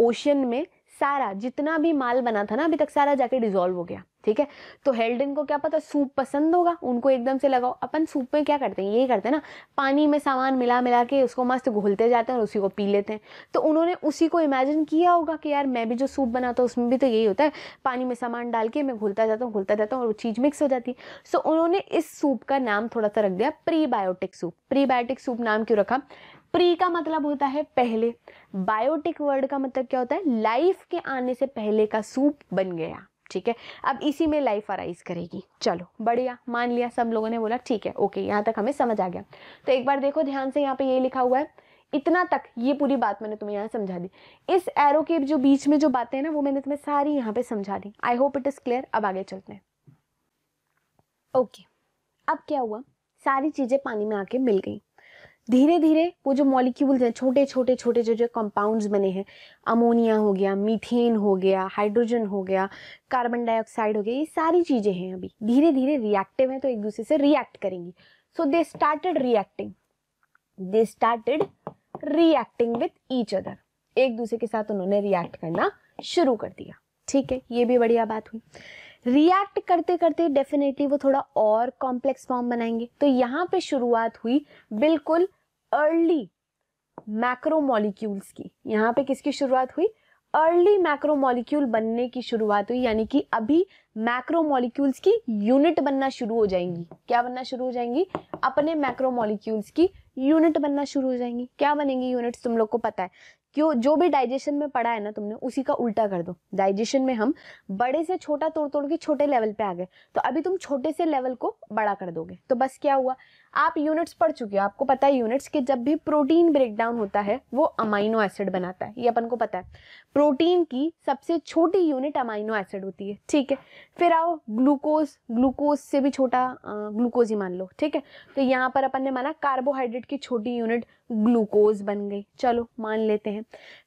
ओशन में सारा जितना भी माल बना था ना अभी तक सारा जाके डिजोल्व हो गया ठीक है तो हेल्डन को क्या पता सूप पसंद होगा उनको एकदम से लगाओ अपन सूप में क्या करते हैं यही करते हैं ना पानी में सामान मिला मिला के उसको मस्त घोलते जाते हैं और उसी को पी लेते हैं तो उन्होंने उसी को इमेजिन किया होगा कि यार मैं भी जो सूप बनाता हूँ उसमें भी तो यही होता है पानी में सामान डाल के मैं घुलता जाता हूँ घुलता जाता हूँ और वो चीज़ मिक्स हो जाती है सो उन्होंने इस सूप का नाम थोड़ा सा रख दिया प्रीबायोटिक सूप प्रीबायोटिक सूप नाम क्यों रखा प्री का मतलब होता है पहले बायोटिक वर्ड का मतलब क्या होता है लाइफ के आने से पहले का सूप बन गया ठीक है अब इसी में लाइफ अराइज करेगी चलो बढ़िया मान लिया सब लोगों ने बोला ठीक है ओके यहाँ तक हमें समझ आ गया तो एक बार देखो ध्यान से यहाँ पे ये लिखा हुआ है इतना तक ये पूरी बात मैंने तुम्हें यहाँ समझा दी इस एरो के जो बीच में जो बातें हैं ना वो मैंने तुम्हें सारी यहाँ पे समझा दी I hope it is clear अब आगे चलते हैं ओके okay. अब क्या हुआ सारी चीज़ें पानी में आके मिल गई धीरे धीरे वो जो मॉलिक्यूल्स हैं छोटे छोटे छोटे जो जो कंपाउंड्स बने हैं अमोनिया हो गया मीथेन हो गया हाइड्रोजन हो गया कार्बन डाइऑक्साइड हो गया ये सारी चीज़ें हैं अभी धीरे धीरे रिएक्टिव हैं तो एक दूसरे से रिएक्ट करेंगी so they started reacting they started reacting with each other एक दूसरे के साथ उन्होंने रिएक्ट करना शुरू कर दिया ठीक है ये भी बढ़िया बात हुई रिएक्ट करते करते डेफिनेटली वो थोड़ा और कॉम्प्लेक्स फॉर्म बनाएंगे तो यहाँ पे शुरुआत हुई बिल्कुल अर्ली मैक्रोमोलिक्यूल्स की यहाँ पे किसकी शुरुआत हुई अर्ली मैक्रोमोलिक्यूल बनने की शुरुआत हुई यानी कि अभी मैक्रोमोलिक्यूल्स की यूनिट बनना शुरू हो जाएंगी क्या बनना शुरू हो जाएंगी अपने मैक्रोमोलिक्यूल्स की यूनिट बनना शुरू हो जाएंगी क्या बनेंगी यूनिट्स तुम लोग को पता है क्यों जो भी डाइजेशन में पड़ा है ना तुमने उसी का उल्टा कर दो डाइजेशन में हम बड़े से छोटा तोड़ तोड़ के छोटे लेवल पे आ गए तो अभी तुम छोटे से लेवल को बड़ा कर दोगे तो बस क्या हुआ आप यूनिट्स पढ़ चुके हो आपको पता है यूनिट्स कि जब भी प्रोटीन ब्रेकडाउन होता है वो अमाइनो एसिड बनाता है ये अपन को पता है प्रोटीन की सबसे छोटी यूनिट अमाइनो एसिड होती है ठीक है फिर आओ ग्लूकोज ग्लूकोज से भी छोटा ग्लूकोज ही मान लो ठीक है तो यहाँ पर अपन ने माना कार्बोहाइड्रेट की छोटी यूनिट ग्लूकोज बन गई चलो मान लेते हैं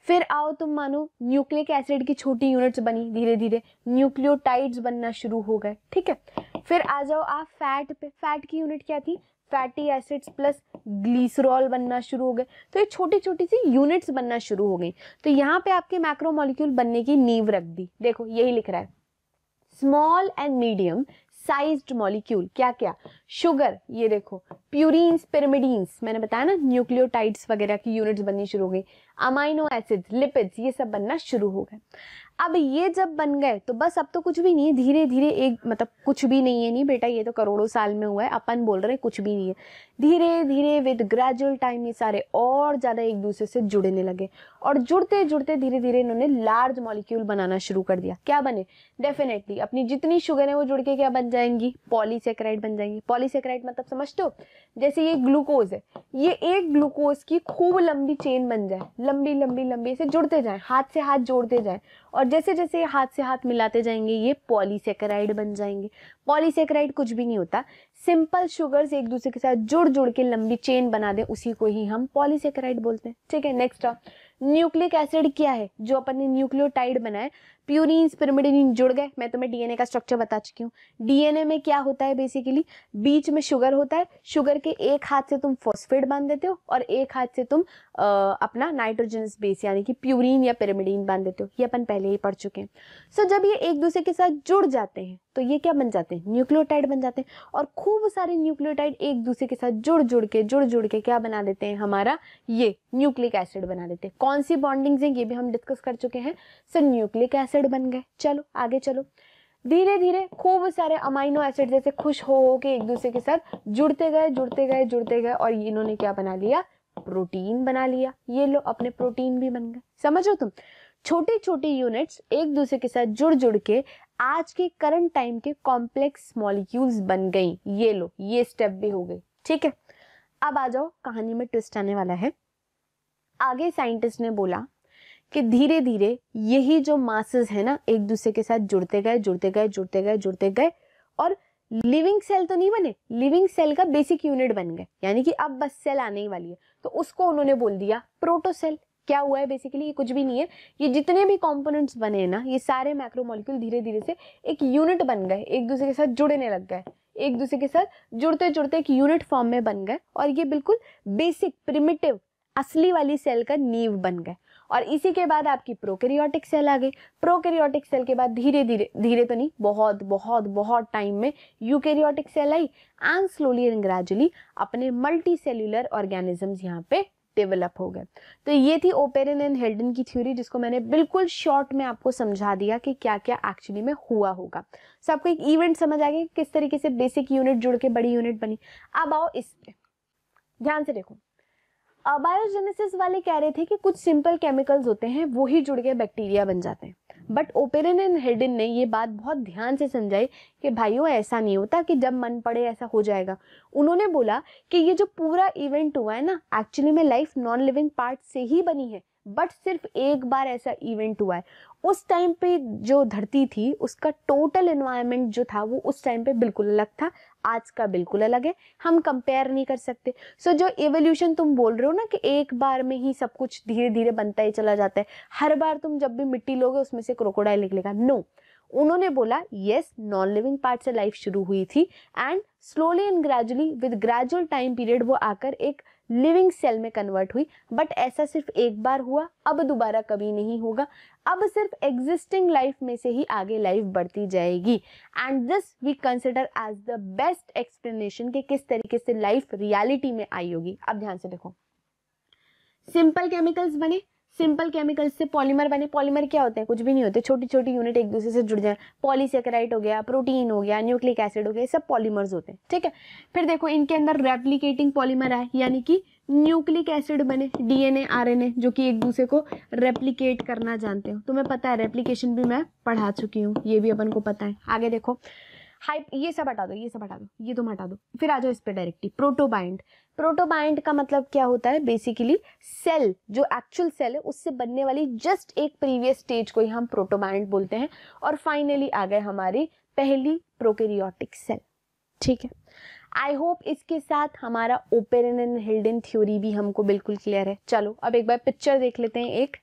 फिर आओ तुम मानो न्यूक्लिक एसिड की छोटी यूनिट्स बनी धीरे धीरे न्यूक्लियोटाइड्स बनना शुरू हो गए ठीक है फिर आ जाओ आप फैट पे फैट की यूनिट क्या थी फैटी एसिड्स प्लस ग्लिसरॉल बनना शुरू हो गए तो ये छोटी छोटी सी यूनिट्स बनना शुरू हो गई तो यहाँ पे आपके मैक्रोमोलिक्यूल बनने की नींव रख दी देखो यही लिख रहा है small and medium sized molecule क्या क्या शुगर ये देखो प्यूरिन्स पिरामिडीन्स मैंने बताया ना न्यूक्लियोटाइड्स वगैरह की यूनिट्स बननी शुरू हो गई अमाइनो एसिड्स लिपिड्स ये सब बनना शुरू हो गए अब ये जब बन गए तो बस अब तो कुछ भी नहीं है धीरे धीरे एक मतलब कुछ भी नहीं है नहीं बेटा ये तो करोड़ों साल में हुआ है अपन बोल रहे हैं कुछ भी नहीं है धीरे धीरे विद ग्रेजुअल टाइम ये सारे और ज़्यादा एक दूसरे से जुड़ने लगे और जुड़ते जुड़ते धीरे धीरे इन्होंने लार्ज मॉलिक्यूल बनाना शुरू कर दिया क्या बने डेफिनेटली अपनी जितनी शुगर है वो जुड़ के क्या बन जाएंगी पॉलीसेक्राइड बन जाएंगी पॉलीसेक्राइड मतलब समझते हो जैसे ये ग्लूकोज है ये एक ग्लूकोज की खूब लंबी चेन बन जाए लंबी लंबी लंबी इसे जुड़ते जाए हाथ से हाथ जोड़ते जाए और जैसे जैसे ये हाथ से हाथ मिलाते जाएंगे ये पॉलीसेकेराइड बन जाएंगे पॉलीसेकेराइड कुछ भी नहीं होता सिंपल शुगर्स एक दूसरे के साथ जुड़ जुड़ के लंबी चेन बना दें उसी को ही हम पॉलीसेकेराइड बोलते हैं ठीक है नेक्स्ट न्यूक्लिक एसिड क्या है जो अपन ने न्यूक्लियोटाइड बनाए प्यूरिन पिरिमिडिन जुड़ गए मैं तुम्हें डीएनए का स्ट्रक्चर बता चुकी हूँ डीएनए में क्या होता है बेसिकली बीच में शुगर होता है शुगर के एक हाथ से तुम फॉस्फेट बांध देते हो और एक हाथ से तुम आ, अपना नाइट्रोजनस बेस यानी कि प्यूरिन या पिरामिडिन बांध देते हो ये अपन पहले ही पढ़ चुके हैं सो so, जब ये एक दूसरे के साथ जुड़ जाते हैं तो ये क्या बन जाते हैं न्यूक्लियोटाइड बन जाते हैं और खूब सारे न्यूक्लियोटाइड एक दूसरे के साथ जुड़ जुड़ के जुड़ जुड़ के क्या बना देते हैं हमारा ये न्यूक्लिक एसिड बना देते हैं कौन सी बॉन्डिंग्स हैं ये भी हम डिस्कस कर चुके हैं सर न्यूक्लिक एसिड एसिड बन गए चलो आगे चलो धीरे धीरे खूब सारे अमाइनो एसिड जैसे खुश हो हो के एक दूसरे के साथ जुड़ते गए जुड़ते गए जुड़ते गए और इन्होंने क्या बना लिया प्रोटीन बना लिया ये लो अपने प्रोटीन भी बन गए समझो तुम छोटी छोटी यूनिट्स एक दूसरे के साथ जुड़ जुड़ के आज के करंट टाइम के कॉम्प्लेक्स मॉलिक्यूल्स बन गई ये लो ये स्टेप भी हो गई ठीक है अब आ जाओ कहानी में ट्विस्ट आने वाला है आगे साइंटिस्ट ने बोला कि धीरे धीरे यही जो मासेस है ना एक दूसरे के साथ जुड़ते गए जुड़ते गए जुड़ते गए जुड़ते गए और लिविंग सेल तो नहीं बने लिविंग सेल का बेसिक यूनिट बन गए यानी कि अब बस सेल आने ही वाली है तो उसको उन्होंने बोल दिया प्रोटोसेल क्या हुआ है बेसिकली ये कुछ भी नहीं है ये जितने भी कॉम्पोनेंट्स बने हैं ना ये सारे मैक्रोमोलिक्यूल धीरे धीरे से एक यूनिट बन गए एक दूसरे के साथ जुड़ने लग गए एक दूसरे के साथ जुड़ते जुड़ते एक यूनिट फॉर्म में बन गए और ये बिल्कुल बेसिक प्रिमिटिव असली वाली सेल का नींव बन गए और इसी के बाद आपकी प्रोकैरियोटिक सेल आ गई प्रोकैरियोटिक सेल के बाद धीरे धीरे धीरे तो नहीं बहुत बहुत बहुत टाइम में यूकैरियोटिक सेल आई एंड स्लोली एंड ग्रेजुअली अपने मल्टी सेल्यूलर ऑर्गेनिजम्स यहाँ पे डेवलप हो गए तो ये थी ओपेरन एंड हेल्डन की थ्योरी जिसको मैंने बिल्कुल शॉर्ट में आपको समझा दिया कि क्या क्या एक्चुअली में हुआ होगा सो आपको एक इवेंट समझ आ गया किस तरीके से बेसिक यूनिट जुड़ के बड़ी यूनिट बनी अब आओ इस पे ध्यान से देखो अबायोजेनेसिस वाले कह रहे थे कि कुछ सिंपल केमिकल्स होते हैं वो ही जुड़ के बैक्टीरिया बन जाते हैं बट ओपेरन एंड हेडिन ने ये बात बहुत ध्यान से समझाई कि भाइयों ऐसा नहीं होता कि जब मन पड़े ऐसा हो जाएगा उन्होंने बोला कि ये जो पूरा इवेंट हुआ है ना एक्चुअली में लाइफ नॉन लिविंग पार्ट से ही बनी है बट सिर्फ एक बार ऐसा इवेंट हुआ है उस टाइम पे जो धरती थी उसका टोटल इन्वायरमेंट जो था वो उस टाइम पे बिल्कुल अलग था आज का बिल्कुल अलग है हम कंपेयर नहीं कर सकते सो so, जो एवोल्यूशन तुम बोल रहे हो ना कि एक बार में ही सब कुछ धीरे धीरे बनता ही चला जाता है हर बार तुम जब भी मिट्टी लोगे उसमें से क्रोकोडाइल निकलेगा नो no. उन्होंने बोला येस नॉन लिविंग पार्ट से लाइफ शुरू हुई थी and slowly and gradually with gradual time period वो आकर एक लिविंग सेल में कन्वर्ट हुई बट ऐसा सिर्फ एक बार हुआ अब दोबारा कभी नहीं होगा अब सिर्फ एग्जिस्टिंग लाइफ में से ही आगे लाइफ बढ़ती जाएगी and this we consider as the best explanation के किस तरीके से लाइफ रियलिटी में आई होगी अब ध्यान से देखो सिंपल केमिकल्स बने सिंपल केमिकल्स से पॉलीमर बने पॉलीमर क्या होते हैं कुछ भी नहीं होते छोटी छोटी यूनिट एक दूसरे से जुड़ जाए पॉलीसेक्राइट हो गया प्रोटीन हो गया न्यूक्लिक एसिड हो गया सब पॉलीमर्स होते हैं ठीक है फिर देखो इनके अंदर रेप्लीकेटिंग पॉलीमर है यानी कि न्यूक्लिक एसिड बने डीएनए आरएनए जो कि एक दूसरे को रेप्लीकेट करना जानते हो तुम्हें पता है रेप्लीकेशन भी मैं पढ़ा चुकी हूँ ये भी अपन को पता है आगे देखो हाइप ये सब हटा दो ये सब हटा दो ये तुम हटा दो फिर आ जाओ इस पर डायरेक्टली प्रोटोबाइंड प्रोटोबाइंड का मतलब क्या होता है बेसिकली सेल जो एक्चुअल सेल है उससे बनने वाली जस्ट एक प्रीवियस स्टेज को ही हम प्रोटोबाइंड बोलते हैं और फाइनली आ गए हमारी पहली प्रोकेरियोटिक सेल ठीक है आई होप इसके साथ हमारा ओपेरन एंड हिल्डन थ्योरी भी हमको बिल्कुल क्लियर है चलो अब एक बार पिक्चर देख लेते हैं एक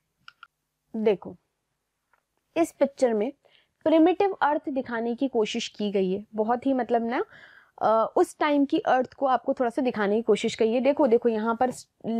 देखो इस पिक्चर में प्रिमिटिव अर्थ दिखाने की कोशिश की गई है बहुत ही मतलब ना उस टाइम की अर्थ को आपको थोड़ा सा दिखाने की कोशिश करिए देखो देखो यहाँ पर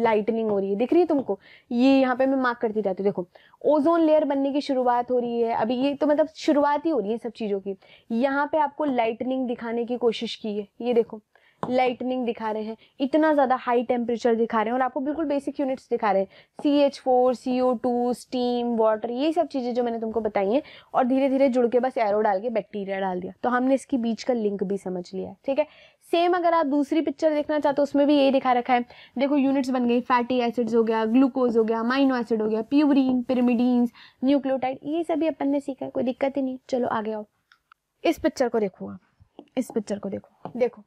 लाइटनिंग हो रही है दिख रही है तुमको ये यहाँ पे मैं मार्क करती जाती हूँ देखो ओजोन लेयर बनने की शुरुआत हो रही है अभी ये तो मतलब शुरुआत ही हो रही है सब चीज़ों की यहाँ पे आपको लाइटनिंग दिखाने की कोशिश की है ये देखो लाइटनिंग दिखा रहे हैं इतना ज़्यादा हाई टेम्परेचर दिखा रहे हैं और आपको बिल्कुल बेसिक यूनिट्स दिखा रहे हैं C H four C O two steam water ये सब चीज़ें जो मैंने तुमको बताई हैं और धीरे धीरे जुड़ के बस एरो डाल के बैक्टीरिया डाल दिया तो हमने इसकी बीच का लिंक भी समझ लिया ठीक है सेम अगर आप दूसरी पिक्चर देखना चाहते हो तो उसमें भी यही दिखा रखा है देखो यूनिट्स बन गई फैटी एसिड्स हो गया ग्लूकोज हो गया माइनो एसिड हो गया प्यूरिन पिरमिडीन न्यूक्लियोटाइड ये सभी अपन ने सीखा है कोई दिक्कत ही नहीं चलो आगे आओ इस पिक्चर को देखो आप इस पिक्चर को देखो देखो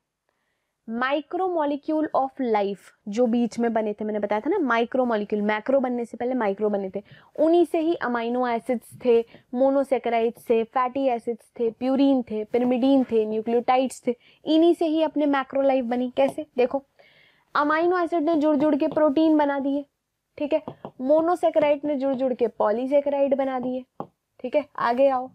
माइक्रोमोलिक्यूल ऑफ लाइफ जो बीच में बने थे मैंने बताया था ना माइक्रोमोलिक्यूल मैक्रो बनने से पहले माइक्रो बने थे उन्हीं से ही अमाइनो एसिड्स थे मोनोसेक्राइड्स थे फैटी एसिड्स थे प्यूरिन थे पिरमिडीन थे न्यूक्लियोटाइड्स थे इन्हीं से ही अपने मैक्रो लाइफ बनी कैसे देखो अमाइनो एसिड ने जुड़ जुड़ के प्रोटीन बना दिए ठीक है मोनोसेक्राइड ने जुड़ जुड़ के पॉलीसेक्राइड बना दिए ठीक है आगे आओ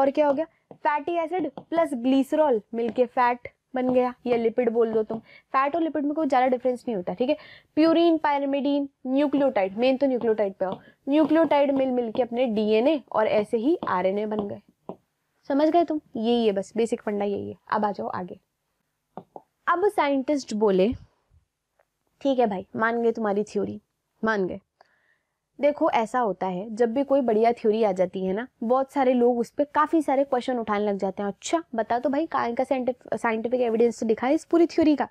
और क्या हो गया फैटी एसिड प्लस ग्लिसरॉल मिलके फैट बन गया या लिपिड बोल दो तुम फैट और लिपिड में कोई ज़्यादा डिफरेंस नहीं होता ठीक है प्यूरिन पायरमिडीन न्यूक्लियोटाइड मेन तो न्यूक्लियोटाइड पे हो न्यूक्लियोटाइड मिल मिल के अपने डीएनए और ऐसे ही आरएनए बन गए समझ गए तुम यही है बस बेसिक फंडा यही है अब आ जाओ आगे अब साइंटिस्ट बोले ठीक है भाई मान गए तुम्हारी थ्योरी मान गए देखो ऐसा होता है जब भी कोई बढ़िया थ्योरी आ जाती है ना बहुत सारे लोग उस पर काफ़ी सारे क्वेश्चन उठाने लग जाते हैं अच्छा बता तो भाई कान का साइंटिफिक एविडेंस तो दिखा है इस पूरी थ्योरी का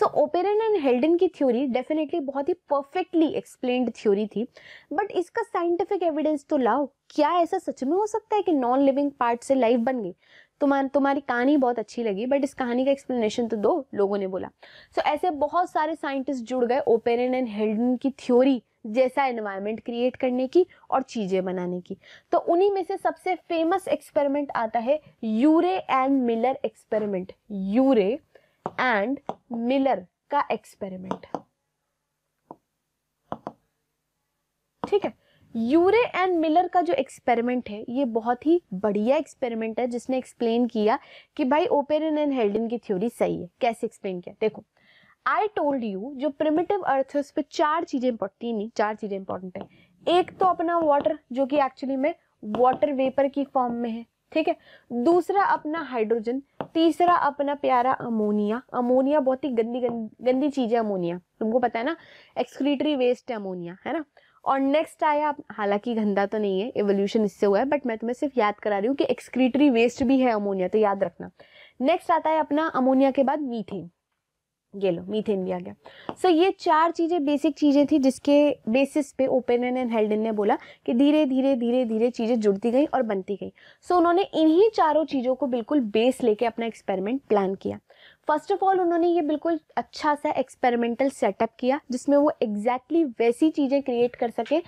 सो ओपेरन एंड हेल्डन की थ्योरी डेफिनेटली बहुत ही परफेक्टली एक्सप्लेन थ्योरी थी बट इसका साइंटिफिक एविडेंस तो लाओ क्या ऐसा सच में हो सकता है कि नॉन लिविंग पार्ट से लाइफ बन गई तुम्हारी तुम्हारी कहानी बहुत अच्छी लगी बट इस कहानी का एक्सप्लेनेशन तो दो लोगों ने बोला सो so, ऐसे बहुत सारे साइंटिस्ट जुड़ गए ओपेरन एंड हेल्डन की थ्योरी जैसा एनवायरमेंट क्रिएट करने की और चीज़ें बनाने की तो उन्हीं में से सबसे फेमस एक्सपेरिमेंट आता है Urey and Miller experiment Urey and Miller का एक्सपेरिमेंट ठीक है यूरे एंड मिलर का जो एक्सपेरिमेंट है ये बहुत ही बढ़िया एक्सपेरिमेंट है जिसने एक्सप्लेन किया कि भाई ओपेरिन एंड हेल्डन की थ्योरी सही है कैसे एक्सप्लेन किया देखो आई टोल्ड यू जो प्रिमिटिव अर्थ है उस पर चार चीज़ें तीन नहीं चार चीज़ें इंपॉर्टेंट है एक तो अपना वाटर जो कि एक्चुअली में वाटर वेपर की फॉर्म में है ठीक है दूसरा अपना हाइड्रोजन तीसरा अपना प्यारा अमोनिया अमोनिया बहुत ही गंदी गंदी, गंदी चीज़ है अमोनिया तुमको पता है ना एक्सक्रीटरी वेस्ट है अमोनिया है ना और नेक्स्ट आया हालांकि गंदा तो नहीं है एवोल्यूशन इससे हुआ है बट मैं तुम्हें सिर्फ याद करा रही हूँ कि एक्सक्रीटरी वेस्ट भी है अमोनिया तो याद रखना नेक्स्ट आता है अपना अमोनिया के बाद मीथेन ये लो मीथेन भी आ गया सो so, ये चार चीज़ें बेसिक चीज़ें थी जिसके बेसिस पे ओपेन एंड हेल्डन ने बोला कि धीरे धीरे धीरे धीरे चीज़ें जुड़ती गई और बनती गई सो so, उन्होंने इन्हीं चारों चीज़ों को बिल्कुल बेस लेके अपना एक्सपेरिमेंट प्लान किया फर्स्ट ऑफ ऑल उन्होंने ये बिल्कुल अच्छा सा एक्सपेरिमेंटल सेटअप किया जिसमें वो एग्जैक्टली exactly वैसी चीज़ें क्रिएट कर सके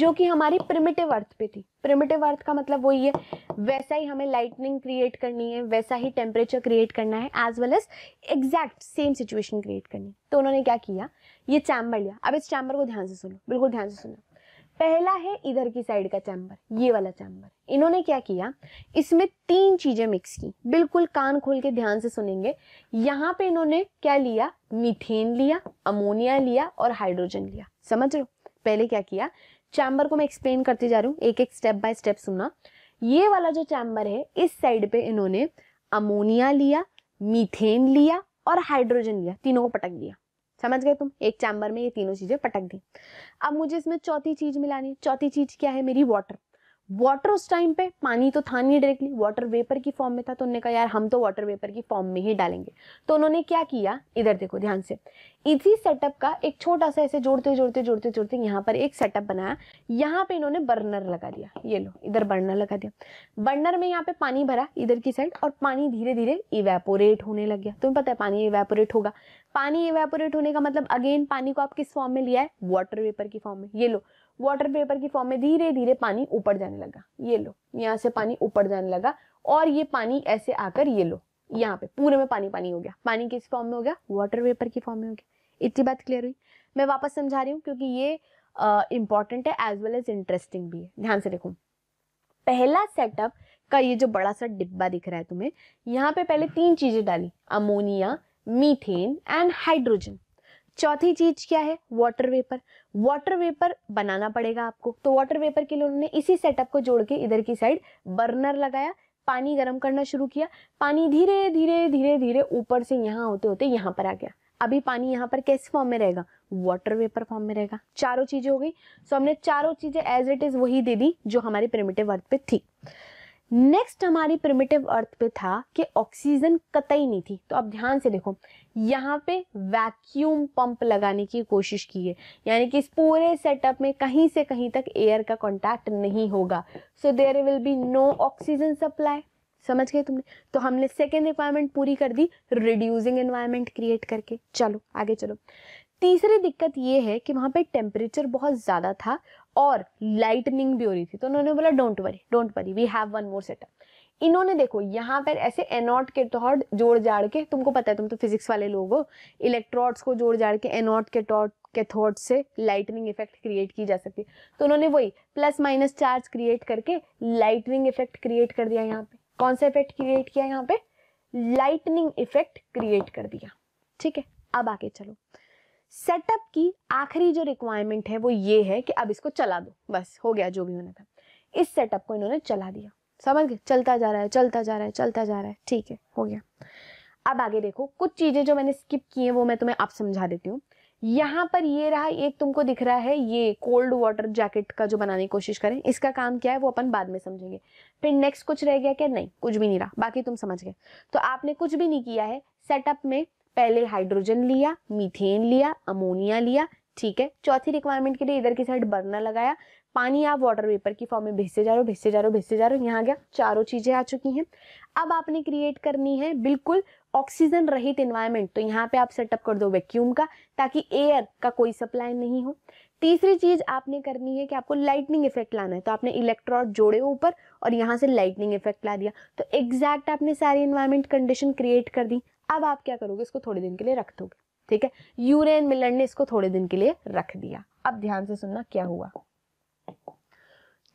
जो कि हमारी प्रिमिटिव अर्थ पे थी प्रिमिटिव अर्थ का मतलब वही है वैसा ही हमें लाइटनिंग क्रिएट करनी है वैसा ही टेम्परेचर क्रिएट करना है as well as exact same situation create करनी है तो उन्होंने क्या किया ये चैम्बर लिया अब इस चैम्बर को ध्यान से सुनो बिल्कुल ध्यान से सुनो पहला है इधर की साइड का चैम्बर ये वाला चैम्बर इन्होंने क्या किया इसमें तीन चीजें मिक्स की बिल्कुल कान खोल के ध्यान से सुनेंगे यहाँ पे इन्होंने क्या लिया मीथेन लिया अमोनिया लिया और हाइड्रोजन लिया समझ रहे हो पहले क्या किया चैम्बर को मैं एक्सप्लेन करती जा रही हूँ एक एक स्टेप बाय स्टेप सुनना ये वाला जो चैम्बर है इस साइड पे इन्होंने अमोनिया लिया मीथेन लिया और हाइड्रोजन लिया तीनों को पटक दिया समझ गए तुम एक चैम्बर में ये तीनों चीजें पटक दी अब मुझे इसमें चौथी चीज मिलानी चौथी चीज क्या है मेरी वाटर वाटर उस टाइम पे पानी तो था नहीं डायरेक्टली वाटर वेपर की फॉर्म में था तो उन्होंने कहा यार हम तो वाटर वेपर की फॉर्म में ही डालेंगे तो उन्होंने क्या किया इधर देखो ध्यान से इसी सेटअप का एक छोटा सा ऐसे जोड़ते जोड़ते जोड़ते जोड़ते यहाँ पर एक सेटअप बनाया यहाँ पे इन्होंने बर्नर लगा दिया ये लो इधर बर्नर लगा दिया बर्नर में यहाँ पे पानी भरा इधर की साइड और पानी धीरे धीरे इवेपोरेट होने लग गया तुम्हें पता है पानी इवेपोरेट होगा पानी इवेपोरेट होने का मतलब अगेन पानी को आप किस फॉर्म में लिया है वाटर वेपर की फॉर्म में ये लो वाटर पेपर की फॉर्म में धीरे धीरे पानी ऊपर जाने लगा ये लो यहाँ से पानी ऊपर जाने लगा और ये पानी ऐसे आकर ये लो यहाँ पे पूरे में पानी पानी हो गया पानी किस फॉर्म में हो गया वाटर पेपर की फॉर्म में हो गया इतनी बात क्लियर हुई मैं वापस समझा रही हूँ क्योंकि ये इंपॉर्टेंट है एज वेल एज इंटरेस्टिंग भी है ध्यान से देखो पहला सेटअप का ये जो बड़ा सा डिब्बा दिख रहा है तुम्हें यहाँ पे पहले तीन चीजें डाली अमोनिया मीथेन एंड हाइड्रोजन चौथी चीज क्या है वाटर वेपर वाटर वेपर बनाना पड़ेगा आपको तो वाटर वेपर के लिए उन्होंने इसी सेटअप को जोड़ के इधर की साइड बर्नर लगाया पानी गर्म करना शुरू किया पानी धीरे धीरे धीरे धीरे ऊपर से यहाँ होते होते यहाँ पर आ गया अभी पानी यहाँ पर कैसे फॉर्म में रहेगा वाटर वेपर फॉर्म में रहेगा चारों चीजें हो गई सो हमने चारों चीजें एज इट इज वही दे दी जो हमारे प्रिमेटिव वर्थ पे थी नेक्स्ट हमारी प्रिमिटिव अर्थ पे था कि ऑक्सीजन कतई नहीं थी तो अब ध्यान से देखो यहाँ पे वैक्यूम पंप लगाने की कोशिश की है यानी कि इस पूरे सेटअप में कहीं से कहीं तक एयर का कांटेक्ट नहीं होगा so there will be no oxygen supply समझ गए तुमने तो हमने सेकेंड रिक्वायरमेंट पूरी कर दी रिड्यूसिंग एनवायरमेंट क्रिएट करके चलो आगे चलो तीसरी दिक्कत ये है कि वहाँ पे टेम्परेचर बहुत ज़्यादा था और लाइटनिंग भी हो रही थी तो उन्होंने बोला don't worry don't worry we have one more setup इन्होंने देखो यहाँ पर ऐसे एनॉट के टॉट जोड़ जाड़ के तुमको पता है तुम तो फिजिक्स वाले लोग हो इलेक्ट्रॉड्स को जोड़ जाड़ के एनॉट के टॉट के थॉट से लाइटनिंग इफेक्ट क्रिएट की जा सकती है तो उन्होंने वही प्लस माइनस चार्ज क्रिएट करके लाइटनिंग इफेक्ट क्रिएट कर दिया यहाँ पे कौन सा इफेक्ट क्रिएट किया यहाँ पे लाइटनिंग इफेक्ट क्रिएट कर दिया ठीक है अब आगे चलो सेटअप की आखिरी जो रिक्वायरमेंट है वो ये है कि अब इसको चला दो बस हो गया जो भी होना था इस सेटअप को इन्होंने चला दिया समझ गए चलता जा रहा है चलता जा रहा है चलता जा रहा है ठीक है हो गया अब आगे देखो कुछ चीज़ें जो मैंने स्किप की हैं वो मैं तुम्हें आप समझा देती हूँ यहाँ पर ये रहा एक तुमको दिख रहा है ये कोल्ड वाटर जैकेट का जो बनाने की कोशिश करें इसका काम क्या है वो अपन बाद में समझेंगे फिर नेक्स्ट कुछ रह गया क्या नहीं कुछ भी नहीं रहा बाकी तुम समझ गए तो आपने कुछ भी नहीं किया है सेटअप में पहले हाइड्रोजन लिया मीथेन लिया अमोनिया लिया ठीक है चौथी रिक्वायरमेंट के लिए इधर की साइड बर्नर लगाया पानी आप वाटर वेपर की फॉर्म में भेजते जा रहे हो भेजते जा रहे हो भेजते जा रहे हो यहाँ आ गया चारों चीज़ें आ चुकी हैं अब आपने क्रिएट करनी है बिल्कुल ऑक्सीजन रहित इन्वायरमेंट तो यहाँ पे आप सेटअप कर दो वैक्यूम का ताकि एयर का कोई सप्लाई नहीं हो तीसरी चीज़ आपने करनी है कि आपको लाइटनिंग इफेक्ट लाना है तो आपने इलेक्ट्रॉड जोड़े ऊपर और यहाँ से लाइटनिंग इफेक्ट ला दिया तो एग्जैक्ट आपने सारी इन्वायरमेंट कंडीशन क्रिएट कर दी अब आप क्या करोगे इसको थोड़े दिन के लिए रख दोगे ठीक है यूरेन मिलन ने इसको थोड़े दिन के लिए रख दिया अब ध्यान से सुनना क्या हुआ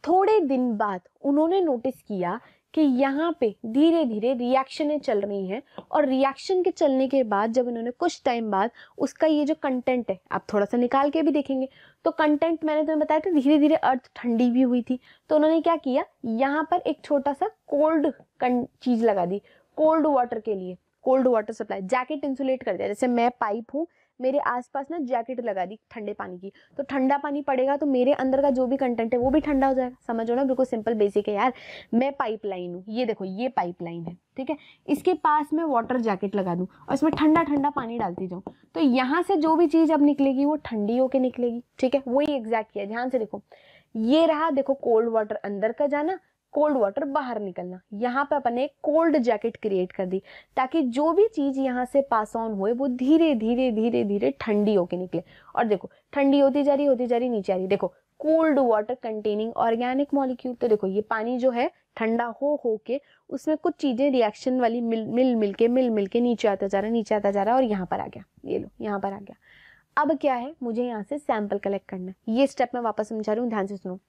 थोड़े दिन बाद उन्होंने नोटिस किया कि यहाँ पे धीरे धीरे रिएक्शनें चल रही हैं और रिएक्शन के चलने के बाद जब इन्होंने कुछ टाइम बाद उसका ये जो कंटेंट है आप थोड़ा सा निकाल के भी देखेंगे तो कंटेंट मैंने तुम्हें बताया था धीरे धीरे अर्थ ठंडी भी हुई थी तो उन्होंने क्या किया यहाँ पर एक छोटा सा कोल्ड चीज लगा दी कोल्ड वाटर के लिए cold water supply jacket insulate कर दिया जैसे मैं पाइप हूँ मेरे आसपास ना जैकेट लगा दी ठंडे पानी की तो ठंडा पानी पड़ेगा तो मेरे अंदर का जो भी कंटेंट है वो भी ठंडा हो जाएगा समझो ना बिल्कुल सिंपल बेसिक है यार मैं पाइपलाइन हूँ ये देखो ये पाइपलाइन है ठीक है इसके पास मैं वाटर जैकेट लगा दूँ और इसमें ठंडा ठंडा पानी डालती जाऊँ तो यहाँ से जो भी चीज़ अब निकलेगी वो ठंडी होकर निकलेगी ठीक है वही एग्जैक्ट किया ध्यान से देखो ये रहा देखो कोल्ड वाटर अंदर का जाना कोल्ड वाटर बाहर निकलना यहाँ पे अपन ने कोल्ड जैकेट क्रिएट कर दी ताकि जो भी चीज़ यहाँ से पास ऑन हुए वो धीरे धीरे धीरे धीरे ठंडी होके निकले और देखो ठंडी होती जा रही होती जा रही नीचे आ रही देखो cold water containing organic molecule तो देखो ये पानी जो है ठंडा हो हो के उसमें कुछ चीज़ें रिएक्शन वाली मिल मिल मिल के मिल मिल के नीचे आता जा रहा नीचे आता जा रहा और यहाँ पर आ गया ये लो यहाँ पर आ गया अब क्या है मुझे यहाँ से सैंपल कलेक्ट करना है ये स्टेप मैं वापस समझा रही हूँ ध्यान से सुनो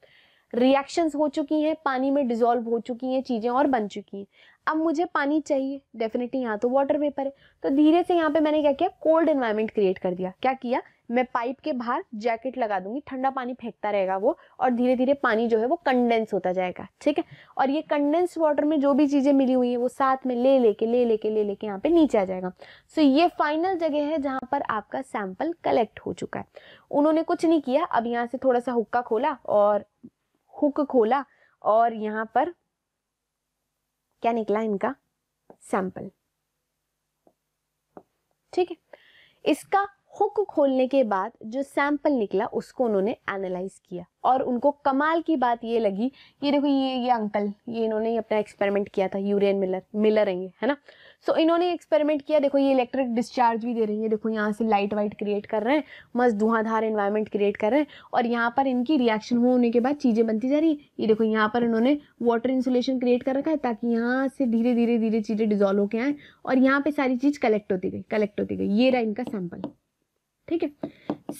रिएक्शंस हो चुकी हैं पानी में डिजोल्व हो चुकी हैं चीज़ें और बन चुकी हैं अब मुझे पानी चाहिए डेफिनेटली यहाँ तो वाटर वेपर है तो धीरे से यहाँ पे मैंने क्या किया कोल्ड इन्वायरमेंट क्रिएट कर दिया क्या किया मैं पाइप के बाहर जैकेट लगा दूंगी ठंडा पानी फेंकता रहेगा वो और धीरे धीरे पानी जो है वो कंडेंस होता जाएगा ठीक है और ये कंडेंस वाटर में जो भी चीज़ें मिली हुई हैं वो साथ में ले लेके ले लेके ले लेके यहाँ पे नीचे आ जाएगा सो so, ये फाइनल जगह है जहाँ पर आपका सैंपल कलेक्ट हो चुका है उन्होंने कुछ नहीं किया अब यहाँ से थोड़ा सा हुक्का खोला और हुक खोला और यहाँ पर क्या निकला इनका सैंपल ठीक है इसका हुक खोलने के बाद जो सैंपल निकला उसको उन्होंने एनालाइज किया और उनको कमाल की बात ये लगी ये देखो ये ये अंकल ये इन्होंने अपना एक्सपेरिमेंट किया था यूरियन मिलर मिलर है ना सो so, इन्होंने एक्सपेरिमेंट किया देखो ये इलेक्ट्रिक डिस्चार्ज भी दे रही है देखो यहाँ से लाइट वाइट क्रिएट कर रहे हैं मस्त धुआंधार इन्वायरमेंट क्रिएट कर रहे हैं और यहाँ पर इनकी रिएक्शन होने के बाद चीज़ें बनती जा रही है ये देखो यहाँ पर इन्होंने वाटर इंसुलेशन क्रिएट कर रखा है ताकि यहाँ से धीरे धीरे धीरे चीज़ें डिजॉल्व होकर आएँ और यहाँ पर सारी चीज़ कलेक्ट होती गई कलेक्ट होती गई ये रहा इनका सैम्पल ठीक है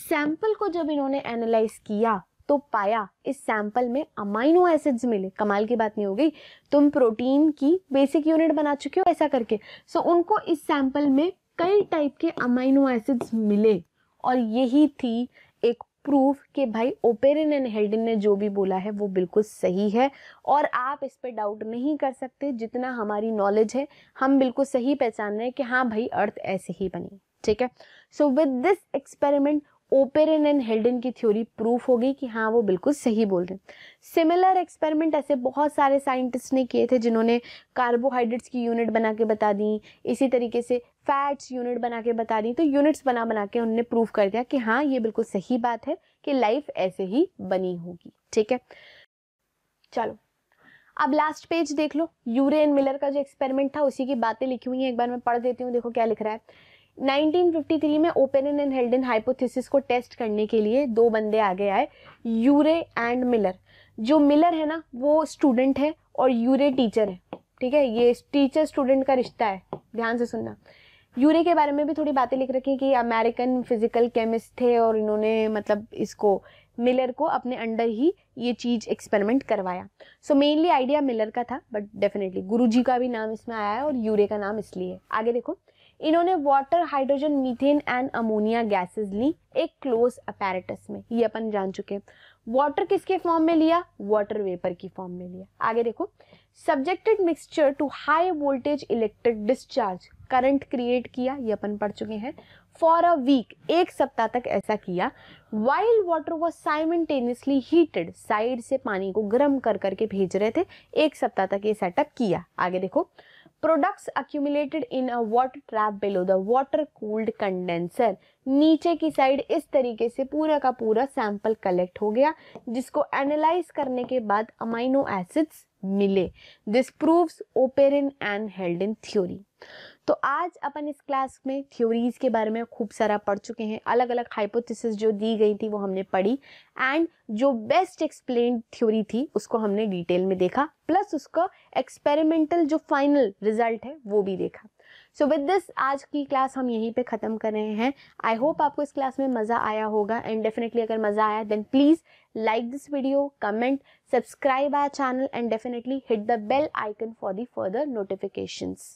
सैंपल को जब इन्होंने एनालाइज किया तो पाया इस सैंपल में अमाइनो एसिड्स मिले कमाल की बात नहीं हो गई तुम प्रोटीन की बेसिक यूनिट बना चुके हो ऐसा करके सो so, उनको इस सैंपल में कई टाइप के अमाइनो एसिड्स मिले और यही थी एक प्रूफ कि भाई ओपेरिन एंड हेल्डन ने जो भी बोला है वो बिल्कुल सही है और आप इस पर डाउट नहीं कर सकते जितना हमारी नॉलेज है हम बिल्कुल सही पहचान रहे हैं कि हाँ भाई अर्थ ऐसे ही बनी ठीक है so with this experiment Oparin and Haldane की थ्योरी प्रूफ हो गई कि हाँ वो बिल्कुल सही बोल रहे हैं सिमिलर एक्सपेरिमेंट ऐसे बहुत सारे साइंटिस्ट ने किए थे जिन्होंने कार्बोहाइड्रेट्स की यूनिट बना के बता दी इसी तरीके से फैट्स यूनिट बना के बता दी तो यूनिट्स बना बना के उन्होंने प्रूफ कर दिया कि हाँ ये बिल्कुल सही बात है कि लाइफ ऐसे ही बनी होगी ठीक है चलो अब लास्ट पेज देख लो यूरे मिलर का जो एक्सपेरिमेंट था उसी की बातें लिखी हुई हैं एक बार मैं पढ़ देती हूँ देखो क्या लिख रहा है 1953 में ओपेन एंड हेल्डन हाइपोथेसिस को टेस्ट करने के लिए दो बंदे आगे आए यूरे एंड मिलर जो मिलर है ना वो स्टूडेंट है और यूरे टीचर है ठीक है ये टीचर स्टूडेंट का रिश्ता है ध्यान से सुनना यूरे के बारे में भी थोड़ी बातें लिख रखी कि अमेरिकन फिजिकल केमिस्ट थे और इन्होंने मतलब इसको मिलर को अपने अंडर ही ये चीज़ एक्सपेरिमेंट करवाया सो मेनली आइडिया मिलर का था बट डेफिनेटली गुरुजी का भी नाम इसमें आया है और यूरे का नाम इसलिए आगे देखो इन्होंने water hydrogen methane and ammonia gases ली एक क्लोज अपेरेटस में ये अपन जान चुके वाटर किसके फॉर्म में लिया वाटर वेपर की फॉर्म में लिया आगे देखो subjected mixture to high voltage electric discharge current create किया ये अपन पढ़ चुके हैं फॉर अ वीक एक सप्ताह तक ऐसा किया while water was simultaneously heated side से पानी को गर्म कर करके भेज रहे थे एक सप्ताह तक ये सेटअप किया आगे देखो products accumulated in a water trap below the water cooled condenser नीचे की साइड इस तरीके से पूरा का पूरा सैंपल कलेक्ट हो गया जिसको एनालाइज करने के बाद अमाइनो एसिड्स मिले this proves Oparin and Haldane theory तो आज अपन इस क्लास में थ्योरीज़ के बारे में खूब सारा पढ़ चुके हैं अलग अलग हाइपोथेसिस जो दी गई थी वो हमने पढ़ी एंड जो बेस्ट एक्सप्लेन थ्योरी थी उसको हमने डिटेल में देखा प्लस उसका एक्सपेरिमेंटल जो फाइनल रिजल्ट है वो भी देखा सो विद दिस आज की क्लास हम यहीं पे ख़त्म कर रहे हैं आई होप आपको इस क्लास में मज़ा आया होगा एंड डेफिनेटली अगर मज़ा आया then please like this video comment subscribe our channel and definitely hit the bell icon for the further notifications